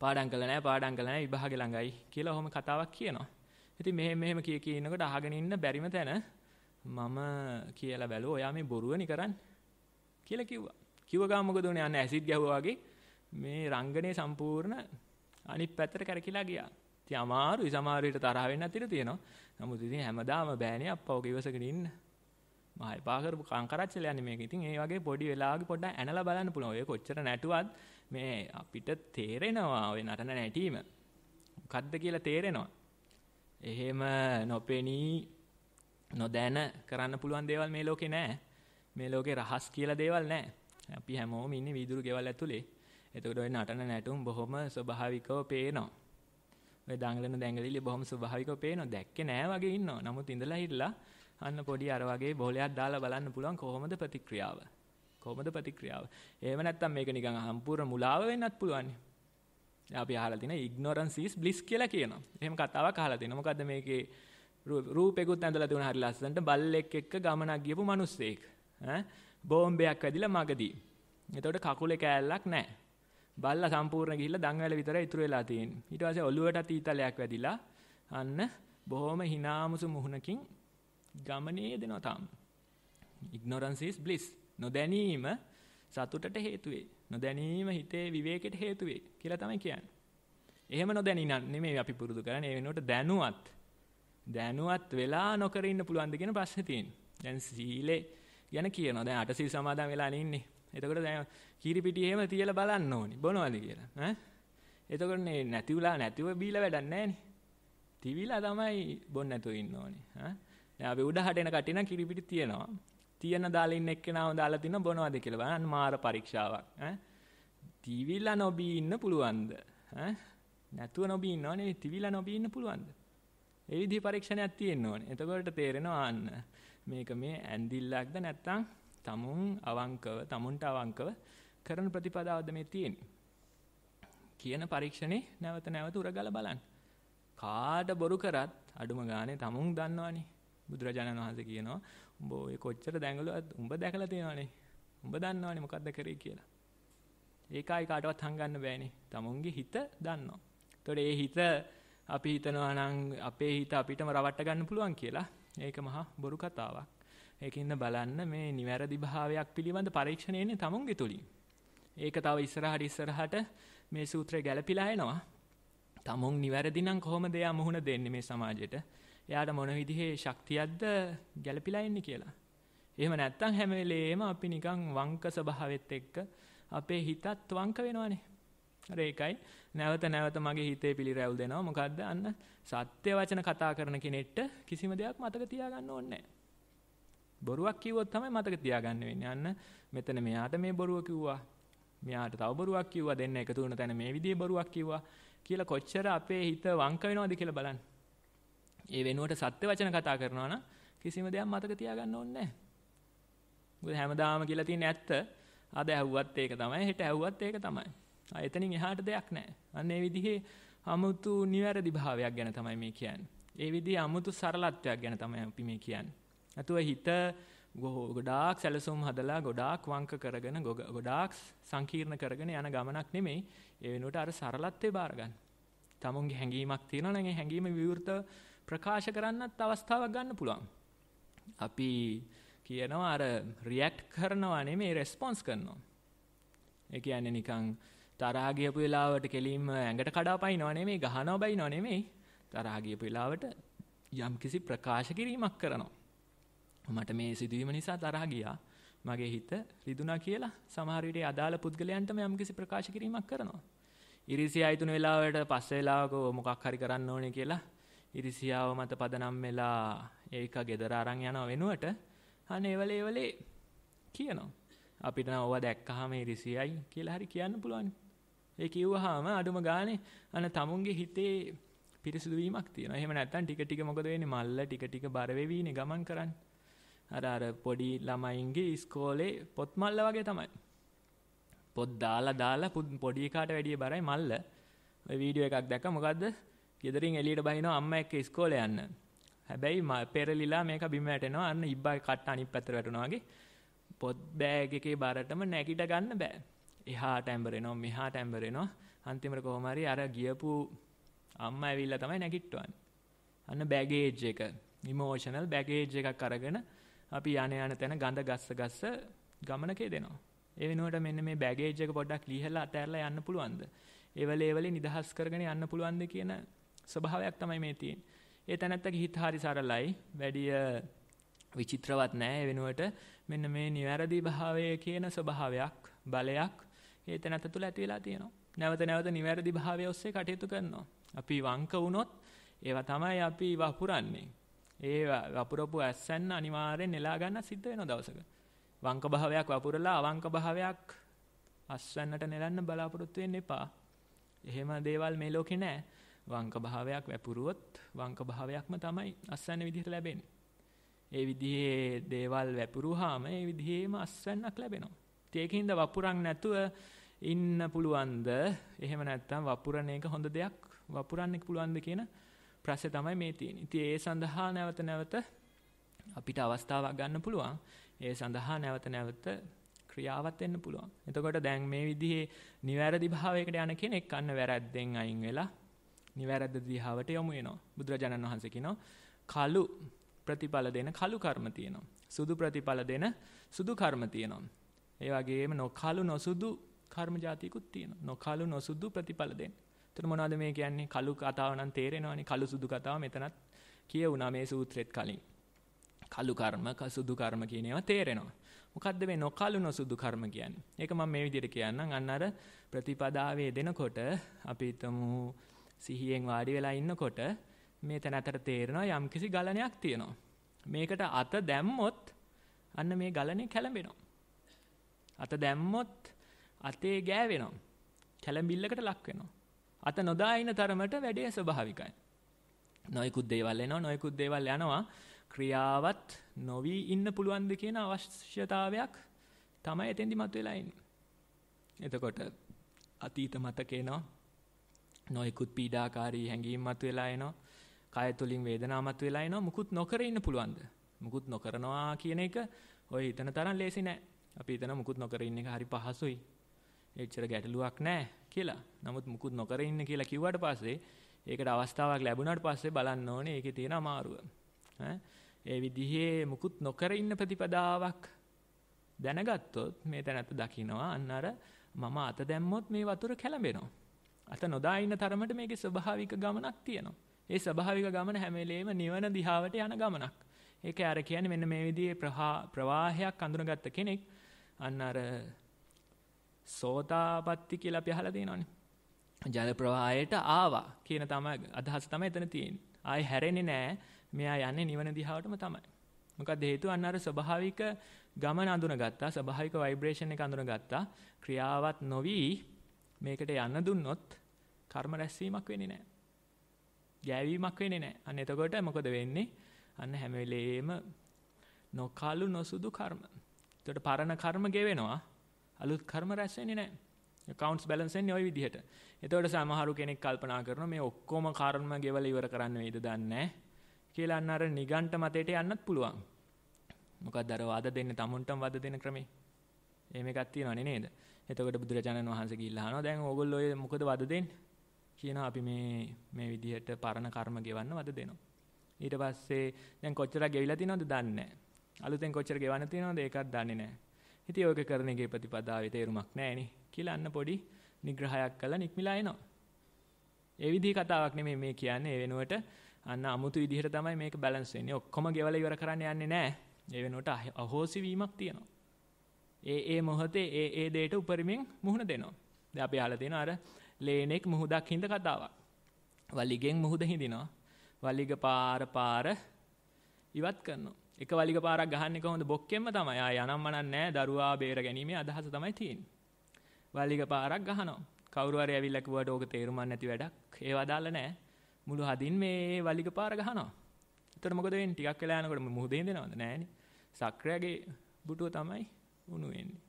පාඩම් කරලා නැහැ, පාඩම් කරලා නැහැ විභාගෙ ළඟයි කියලා ඔහොම කතාවක් කියනවා. ඉතින් මෙහෙම මෙහෙම කිය කී ඉන්නකොට අහගෙන ඉන්න බැරිම තැන මම කියලා බැලුවා. ඔයා මේ බොරුවනි කරන්නේ කියලා කිව්වා. කිව්ව ගාම මොකද උනේ? අන්න ඇසිඩ් ගැහුවා වගේ මේ රංගනේ සම්පූර්ණ අනිත් පැත්තට කරකිලා ගියා. ඉතින් අමාරුයි සමහර විට තරහ වෙන්නත් ඉඩ තියෙනවා. නමුත් ඉතින් හැමදාම බෑනේ අප්පව කිවසගෙන ඉන්න. මා එපා කරපු කංකරච්චල යන්නේ මේක. ඉතින් ඒ වගේ පොඩි වෙලාවක පොඩ්ඩක් ඇනලා බලන්න පුළුවන්. ඔය කොච්චර නැටුවත් මේ අපිට තේරෙනවා ඔය නටන නැටීම. මොකද්ද කියලා තේරෙනවා. එහෙම නොපෙනී නොදැන කරන්න පුළුවන් දේවල් මේ ලෝකේ නැහැ. මේ ලෝකේ රහස් කියලා දේවල් නැහැ. අපි හැමෝම ඉන්නේ වීදුරු ගෙවල් ඇතුලේ. එතකොට ඔය නටන නැටුම් බොහොම ස්වභාවිකව පේනවා. ඔය දඟලන දැඟලිලි බොහොම ස්වභාවිකව පේනවා. දැක්කේ නැහැ වගේ ඉන්නවා. නමුත් ඉඳලා හිටලා අන්න පොඩි අර වගේ බෝලයක් දාලා බලන්න පුළුවන් කොහොමද ප්‍රතික්‍රියාව. කොහොමද ප්‍රතික්‍රියාව. එහෙම නැත්නම් මේක නිකන් සම්පූර්ණ මුලාව වෙන්නත් පුළුවන්. අපි අහලා තියෙන ignorance is bliss කියලා කියනවා. එහෙම කතාවක් අහලා තියෙනවා. මොකද්ද මේකේ රූපෙකුත් ඇඳලා තිබුණ හරි ලස්සනට බල්ලෙක් එක්ක ගමනක් ගියපු මිනිස්සෙක්. ඈ බෝම්බයක් වැදිලා මගදී. එතකොට කකුලේ කෑල්ලක් නැහැ. බල්ලා සම්පූර්ණ ගිහිල්ලා දඟවැල විතරයි ඉතුරු වෙලා තියෙන්නේ. ඊට පස්සේ ඔළුවට තීතලයක් වැදිලා අන්න බොහොම hinaමුසු මුහුණකින් ගමනේ දෙනවා තාම. ignorance is bliss. නොදැනීම සතුටට හේතු නොදැනීම හිතේ විවේකයට හේතු කියලා තමයි කියන්නේ. එහෙම නොදැනිනන් නෙමෙයි අපි පුරුදු කරන්නේ. ඒ වෙනුවට දැනුවත් දැනුවත් වෙලා නොකර ඉන්න පුළුවන්ද කියන ප්‍රශ්නේ තියෙනවා. දැන් සීලේ ගැන කියනවා. දැන් අටසිල් සමාදන් වෙලා ඉන්නේ. එතකොට දැන් කීරිපිටි එහෙම තියලා බලන්න ඕනි. බොනවද කියලා. ඈ? එතකොට නේ නැතිවලා නැතිව බීලා වැඩක් නැහැ නේ. තිවිලා තමයි බොන්න නැතුව ඉන්න ඕනේ. ඈ? දැන් අපි උඩහට එන කටින කිරිපිටි තියෙනවා. තියෙන දාලා ඉන්න එක්කෙනාම දාලා තින බොනවද කියලා බලන්න මාර පරීක්ෂාවක් ඈ. තිවිලා නොබී ඉන්න පුළුවන්ද? ඈ නැතුව නොබී ඉන්නව නෙවෙයි තිවිලා නොබී ඉන්න පුළුවන්ද? ඒ විදිහ පරීක්ෂණයක් තියෙන්න ඕනේ. එතකොට තේරෙනවා අන්න මේක මේ ඇඳිල්ලක්ද නැත්නම් තමුන් අවංකව තමුන්ට අවංකව කරන ප්‍රතිපදාවද මේ තියෙන්නේ. කියන පරීක්ෂණේ නැවත නැවත උරගල බලන්න. කාට බොරු කරත් අඩුම ගානේ තමුන් දන්නවනේ. බුදුරජාණන් වහන්සේ කියනවා උඹ ඔය කොච්චර දැඟලුවත් උඹ දැකලා තියෙනවනේ. උඹ දන්නවනේ මොකද්ද කරේ කියලා. ඒකයි කාටවත් හංගන්න බෑනේ. තමුන්ගේ හිත දන්නවා. එතකොට ඒ හිත අපි හිතනවා නම් අපේ හිත අපිටම රවට්ට ගන්න පුළුවන් කියලා. ඒක මහා බොරු කතාවක්. ඒකින්ද බලන්න මේ නිවැරදි භාවයක් පිළිබඳ පරීක්ෂණය එන්නේ තමුන්ගේ තුලින්. ඒක තව ඉස්සරහට ඉස්සරහට මේ සූත්‍රය ගැලපිලා එනවා. තමුන් නිවැරදි නම් කොහොමද එයා මුහුණ දෙන්නේ මේ සමාජයට? එයාට මොන විදිහේ ශක්තියක්ද ගැළපිලා ඉන්නේ කියලා. එහෙම නැත්තම් හැම වෙලේම අපි නිකන් වංක ස්වභාවෙත් එක්ක අපේ හිතත් වංක වෙනවනේ. අර ඒකයි නැවත නැවත මගේ හිතේ පිළිරැව් දෙනවා. මොකද්ද? අන්න සත්‍ය වචන කතා කරන කෙනෙක්ට කිසිම දෙයක් මතක තියාගන්න ඕනේ බොරුවක් කිව්වොත් තමයි මතක තියාගන්න වෙන්නේ. අන්න මෙතන මෙයාට මේ බොරුව කිව්වා. මෙයාට තව බොරුවක් කිව්වා. දෙන්න එකතු වුණ තැන මේ විදිහේ බොරුවක් කිව්වා කියලා කොච්චර අපේ හිත වංක වෙනවද කියලා බලන්න. ඒ වෙනුවට සත්‍ය වචන කතා කරනවා නම් කිසිම දෙයක් මතක තියාගන්න ඕනේ නැහැ. මොකද හැමදාම කියලා තියෙන ඇත්ත අද ඇහුවත් ඒක තමයි හෙට ඇහුවත් ඒක තමයි. ආ එතනින් එහාට දෙයක් නැහැ. අන්න ඒ විදිහේ අමුතු නිවැරදි භාවයක් ගැන තමයි මේ කියන්නේ. ඒ විදිහේ අමුතු සරලත්වයක් ගැන තමයි අපි මේ කියන්නේ. නැතුව හිත ගොඩාක් සැලසුම් හදලා ගොඩාක් වංක කරගෙන ගොඩාක් සංකීර්ණ කරගෙන යන ගමනක් නෙමෙයි. ඒ වෙනුවට අර සරලත්වේ බාර ගන්න. තමුන්ගේ හැඟීමක් තියෙනවා නම් ඒ හැඟීම විවෘත ප්‍රකාශ කරන්නත් අවස්ථාවක් ගන්න පුළුවන්. අපි කියනවා අර රියැක්ට් කරනවා නෙමෙයි රෙස්පොන්ස් කරනවා. ඒ කියන්නේ නිකන් තරහා ගියපු වෙලාවට කෙලින්ම ඇඟට කඩාපනිනව නෙමෙයි ගහනවා බයිනව නෙමෙයි තරහා ගියපු වෙලාවට යම්කිසි ප්‍රකාශ කිරීමක් කරනවා. මට මේ සිදුවීම නිසා තරහා ගියා. මගේ හිත රිදුනා කියලා සමහර විට අදාළ පුද්ගලයන්ටම යම්කිසි ප්‍රකාශ කිරීමක් කරනවා. ඉරිසියා යිතුන වෙලාවට පස්සේ වෙලාවක මොකක් හරි කරන්න ඕනේ කියලා ඉරිසියාව මත පදනම් වෙලා ඒක gedara අරන් යන වෙනුවට අනේ ඒවලේ ඒවලේ කියනවා. අපිට නම් ඕවා දැක්කහම ඉරිසියයි කියලා හරි කියන්න පුළුවන්. ඒ කිව්වහම අඩුම ගානේ අන තමුන්ගේ හිතේ පිරිසිදු වීමක් තියෙනවා. එහෙම නැත්නම් ටික ටික මොකද වෙන්නේ? මල්ල ටික ටික බර වෙවිනේ ගමන් කරන්නේ. අර අර පොඩි ළමයින්ගේ ඉස්කෝලේ පොත් මල්ල වගේ තමයි. පොත් දාලා දාලා පොඩි එකාට වැඩිය බරයි මල්ල. ඔය වීඩියෝ එකක් දැක්ක මොකද්ද? ගෙදරින් එළියට බහිනවා අම්මා එක්ක ඉස්කෝලේ යන්න. හැබැයි පෙරලිලා මේක බිම වැටෙනවා. අන්න ඉබ්බා කට්ට අනිත් පැත්තට වැටුණා වගේ පොත් බෑග් එකේ බරටම නැගිට ගන්න බෑ. එහාට ඇඹරෙනවා මෙහාට ඇඹරෙනවා. අන්තිමට කොහොම හරි අර ගියපු අම්මා ඇවිල්ලා තමයි නැගිට්ටවන්නේ. අන්න බැගේජ් එක. ඉමෝෂනල් බැගේජ් එකක් අරගෙන අපි යන යන තැන ගඳ ගස්ස ගස්ස ගමනකේ දෙනවා. ඒ වෙනුවට මෙන්න මේ බැගේජ් එක පොඩ්ඩක් ලිහලා අතහැරලා යන්න පුළුවන්ද? ඒවලේ ඒවලේ නිදහස් කරගෙන යන්න පුළුවන්ද කියන ස්වභාවයක් තමයි මේ තියෙන්නේ. ඒ තැනැත්තගේ හිත හරි සරලයි, වැඩිය විචිත්‍රවත් නැහැ වෙනුවට මෙන්න මේ නිවැරදි භාවය කියන ස්වභාවයක්, බලයක් ඒ තැනැත්ත තුළ ඇති වෙලා තියෙනවා. නැවත නැවත නිවැරදි භාවය ඔස්සේ කටයුතු කරනවා. අපි වංක වුණොත් ඒවා තමයි අපි වපුරන්නේ. ඒ වපුරපු ඇස්සන්න අනිවාර්යෙන් නෙලා ගන්න සිද්ධ වෙන දවසක. වංක භාවයක් වපුරලා අවංක භාවයක් අස්වැන්නට නෙලන්න බලාපොරොත්තු වෙන්න එපා. එහෙම දේවල් මේ ලෝකේ නැහැ. වංක භාවයක් වැපුරුවොත් වංක භාවයක්ම තමයි අස්වැන්න විදිහට ලැබෙන්නේ. ඒ විදිහේ දේවල් වැපුරුවාම ඒ විදිහේම අස්වැන්නක් ලැබෙනවා. ඒකින්ද වපුරක් නැතුව ඉන්න පුළුවන්ද? එහෙම නැත්නම් වපුරන එක හොඳ දෙයක් වපුරන්න පුළුවන්ද කියන ප්‍රශ්නේ තමයි මේ තියෙන්නේ. ඉතින් ඒ සඳහා නැවත නැවත අපිට අවස්ථාවක් ගන්න පුළුවන්. ඒ සඳහා නැවත නැවත ක්‍රියාවත් වෙන්න පුළුවන්. එතකොට දැන් මේ විදිහේ නිවැරදි භාවයකට යන කෙනෙක් අන්න වැරද්දෙන් අයින් වෙලා නිවැරද්ද දිහාවට යොමු වෙනවා. බුදුරජාණන් වහන්සේ කියනවා කලු ප්‍රතිඵල දෙන කලු කර්ම තියෙනවා. සුදු ප්‍රතිඵල දෙන සුදු කර්ම තියෙනවා. ඒ වගේම නොකලු නොසුදු කර්ම જાතියකුත් තියෙනවා. නොකලු නොසුදු ප්‍රතිඵල දෙන. එතන මොනවද මේ කියන්නේ? කලු කතාව නම් තේරෙනවනේ. කලු සුදු කතාව මෙතනත් කියවුණා මේ සූත්‍රෙත් කලින්. කලු කර්ම, සුදු කර්ම කියන ඒවා තේරෙනවා. මොකද්ද මේ නොකලු නොසුදු කර්ම කියන්නේ? ඒක මම මේ විදිහට කියන්නම්. අන්න අර ප්‍රතිපදාවේ දෙනකොට අපි හිතමු සිහියෙන් වාඩි වෙලා ඉන්නකොට මේ තැනතර තේරෙනවා යම්කිසි ගලණයක් තියෙනවා. මේකට අත දැම්මොත් අන්න මේ ගලණය කැළඹෙනවා. අත දැම්මොත් අතේ ගෑවෙනවා. කැළඹිල්ලකට ලක් වෙනවා. අත නොදා ඉන්න තරමට වැඩේ ස්වභාවිකයි. නොයිකුත් දේවල් එනවා නොයිකුත් දේවල් යනවා ක්‍රියාවත් නොවි ඉන්න පුළුවන්ද කියන අවශ්‍යතාවයක් තමයි එතෙන්දි මතුවලා ඉන්නේ. එතකොට අතීත මතකේනවා නොයෙකුත් පීඩාකාරී හැඟීම් මතුවලා එනවා. කය තුලින් වේදනා මතුවලා එනවා. මුකුත් නොකර ඉන්න පුළුවන්ද? මුකුත් නොකරනවා කියන එක ඔය හිතන තරම් ලේසි නෑ. අපි හිතන මුකුත් නොකර ඉන්න එක හරි පහසුයි. එච්චර ගැටලුවක් නෑ කියලා. නමුත් මුකුත් නොකර ඉන්න කියලා කිව්වට පස්සේ ඒකට අවස්ථාවක් ලැබුණාට පස්සේ බලන්න ඕනේ ඒකේ තියෙන අමාරුව. ඈ ඒ විදිහේ මුකුත් නොකර ඉන්න ප්‍රතිපදාවක් දැනගත්තොත් මේ තැනත් දකින්නවා අන්න අර මම අත දැම්මොත් මේ වතුර කැළඹෙනවා අත නොදා ඉන්න තරමට මේකේ ස්වභාවික ගමනක් තියෙනවා. ඒ ස්වභාවික ගමන හැම වෙලේම නිවන දිහාවට යන ගමනක්. ඒක අර කියන්නේ මෙන්න මේ විදිහේ ප්‍රවාහයක් අඳුනගත්ත කෙනෙක් අන්න අර සෝතාපට්ටි කියලා අපි අහලා තියෙනවානේ. ජල ප්‍රවාහයට ආවා කියන තමයි අදහස තමයි එතන තියෙන්නේ. ආයේ හැරෙන්නේ නැහැ. මෙයා යන්නේ නිවන දිහාවටම තමයි. මොකද හේතුව අන්න අර ස්වභාවික ගමන අඳුනගත්තා. ස්වභාවික ভাইබ්‍රේෂන් එක අඳුනගත්තා. ක්‍රියාවත් නොවි මේකට යන්න දුන්නොත් කර්ම රැස්වීමක් වෙන්නේ නැහැ. ගෑවීමක් වෙන්නේ නැහැ. අන්න එතකොට මොකද වෙන්නේ? අන්න හැම වෙලේම නොකලු නොසුදු කර්ම. එතකොට පරණ කර්ම ගෙවෙනවා. අලුත් කර්ම රැස් වෙන්නේ නැහැ. accounts balance එන්නේ ওই විදිහට. එතකොට සමහරු කෙනෙක් කල්පනා කරනවා මේ ඔක්කොම කර්ම ගෙවලා ඉවර කරන්න වෙයිද දන්නේ කියලා අන්න අර නිගණ්ඨ මතයට යන්නත් පුළුවන්. මොකක්ද අර වාද දෙන්නේ tamunටම වාද දෙන ක්‍රමේ. එහෙම එකක් තියෙනවනේ නේද? එතකොට බුදුරජාණන් වහන්සේ ගිල්ලහනවා දැන් ඕගොල්ලෝ ඔය මොකද වද දෙන්නේ? කියනවා අපි මේ මේ විදිහට පරණ කර්ම ගෙවන්න වද දෙනවා. ඊට පස්සේ දැන් කොච්චර ගෙවිලා තියෙනවද දන්නේ නැහැ. අලුතෙන් කොච්චර ගෙවන්න තියෙනවද ඒකත් දන්නේ නැහැ. ඉතින් ඕක කරන එකේ ප්‍රතිපදාවේ තේරුමක් නැහැ නේ කියලා අන්න පොඩි නිග්‍රහයක් කළා නික්මිලා එනවා. ඒ විදිහ කතාවක් නෙමෙයි මේ කියන්නේ ඒ වෙනුවට අන්න අමුතු විදිහට තමයි මේක බැලන්ස් වෙන්නේ. ඔක්කොම ගෙවලා ඉවර කරන්න යන්නේ නැහැ. ඒ වෙනුවට අහෝසි වීමක් තියෙනවා. ඒ ඒ මොහොතේ ඒ ඒ දෙයට උපරිමයෙන් මුහුණ දෙනවා. දැන් අපි අහලා තියෙනවා අර ලේනෙක් මුහුදක් හිඳ කතාවක්. වලිගෙන් මුහුද හිඳිනවා. වලිග පාර පාර ඉවත් කරනවා. එක වලිග පාරක් ගහන්නේ කොහොමද? බොක්කෙන්ම තමයි. ආය යනම් මනක් නැහැ. දරුවා බේර ගැනීමේ අදහස තමයි තියෙන්නේ. වලිග පාරක් ගහනවා. කවුරු හරි ඇවිල්ලා කිව්වට ඕක තේරුම් ගන්න නැති වැඩක්. ඒව අදාළ නැහැ. මුළු හදින් මේ වලිග පාර ගහනවා. එතකොට මොකද වෙන්නේ? ටිකක් වෙලා යනකොට මුහුදේ හිඳෙනවද? නැහනේ. සක්‍රයාගේ බුටුව තමයි වුණු වෙන්නේ.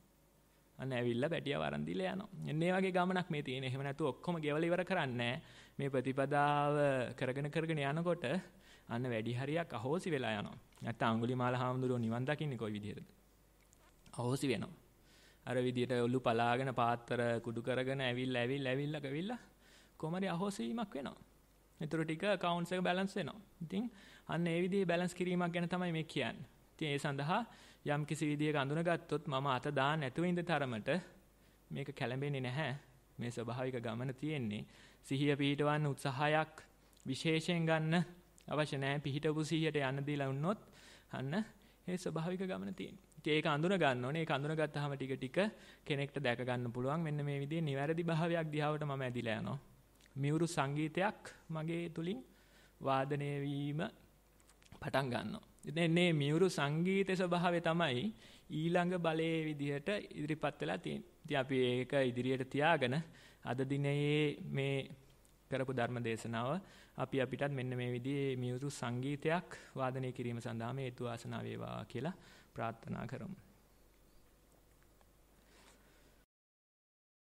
අන්න ඇවිල්ලා බැටියා වරන් දීලා යනවා. මේ වගේ ගමනක් මේ තියෙන. එහෙම නැතු ඔක්කොම ගෙවල ඉවර කරන්නේ මේ ප්‍රතිපදාව කරගෙන කරගෙන යනකොට අන්න වැඩි හරියක් අහෝසි වෙලා යනවා. නැත්නම් අඟුලිමාල හාමුදුරුවෝ නිවන් දකින්නේ කොයි විදිහටද? අහෝසි වෙනවා. අර විදිහට ඔලු පලාගෙන පාත්‍ර කුඩු කරගෙන ඇවිල්ලා ඇවිල්ලා ඇවිල්ලා ගවිල්ලා කොහමරි අහෝසි වීමක් වෙනවා. ඒතර ටික accounts එක balance වෙනවා. ඉතින් අන්න ඒ විදිහේ balance කිරීමක් ගැන තමයි මේ කියන්නේ. ඉතින් ඒ සඳහා යම් කිසි විදියක අඳුනගත්තොත් මම අත දාන්න නැතුව ඉඳ තරමට මේක කැළඹෙන්නේ නැහැ. මේ ස්වභාවික ගමන තියෙන්නේ සිහිය පිහිටවන්න උත්සාහයක් විශේෂයෙන් ගන්න අවශ්‍ය නැහැ. පිහිටපු සිහියට යන්න දීලා වුණොත් අන්න ඒ ස්වභාවික ගමන තියෙනවා. ඉතින් ඒක අඳුන ගන්න ඕනේ. ඒක අඳුනගත්තාම ටික ටික කෙනෙක්ට දැක ගන්න පුළුවන්. මෙන්න මේ විදිහේ නිවැරදි භාවයක් දිහාවට මම ඇදිලා යනවා. මියුරු සංගීතයක් මගේ තුලින් වාදනය වීම පටන් ගන්නවා. එන්නේ මියුරු සංගීත ස්වභාවය තමයි ඊළඟ බලයේ විදිහට ඉදිරිපත් වෙලා තියෙන්නේ. ඉතින් අපි ඒක ඉදිරියට තියාගෙන අද දිනයේ මේ කරපු ධර්ම දේශනාව අපි අපිටත් මෙන්න මේ විදිහේ මියුරු සංගීතයක් වාදනය කිරීම සඳහා මේ හේතු ආසනාව වේවා කියලා ප්‍රාර්ථනා කරමු.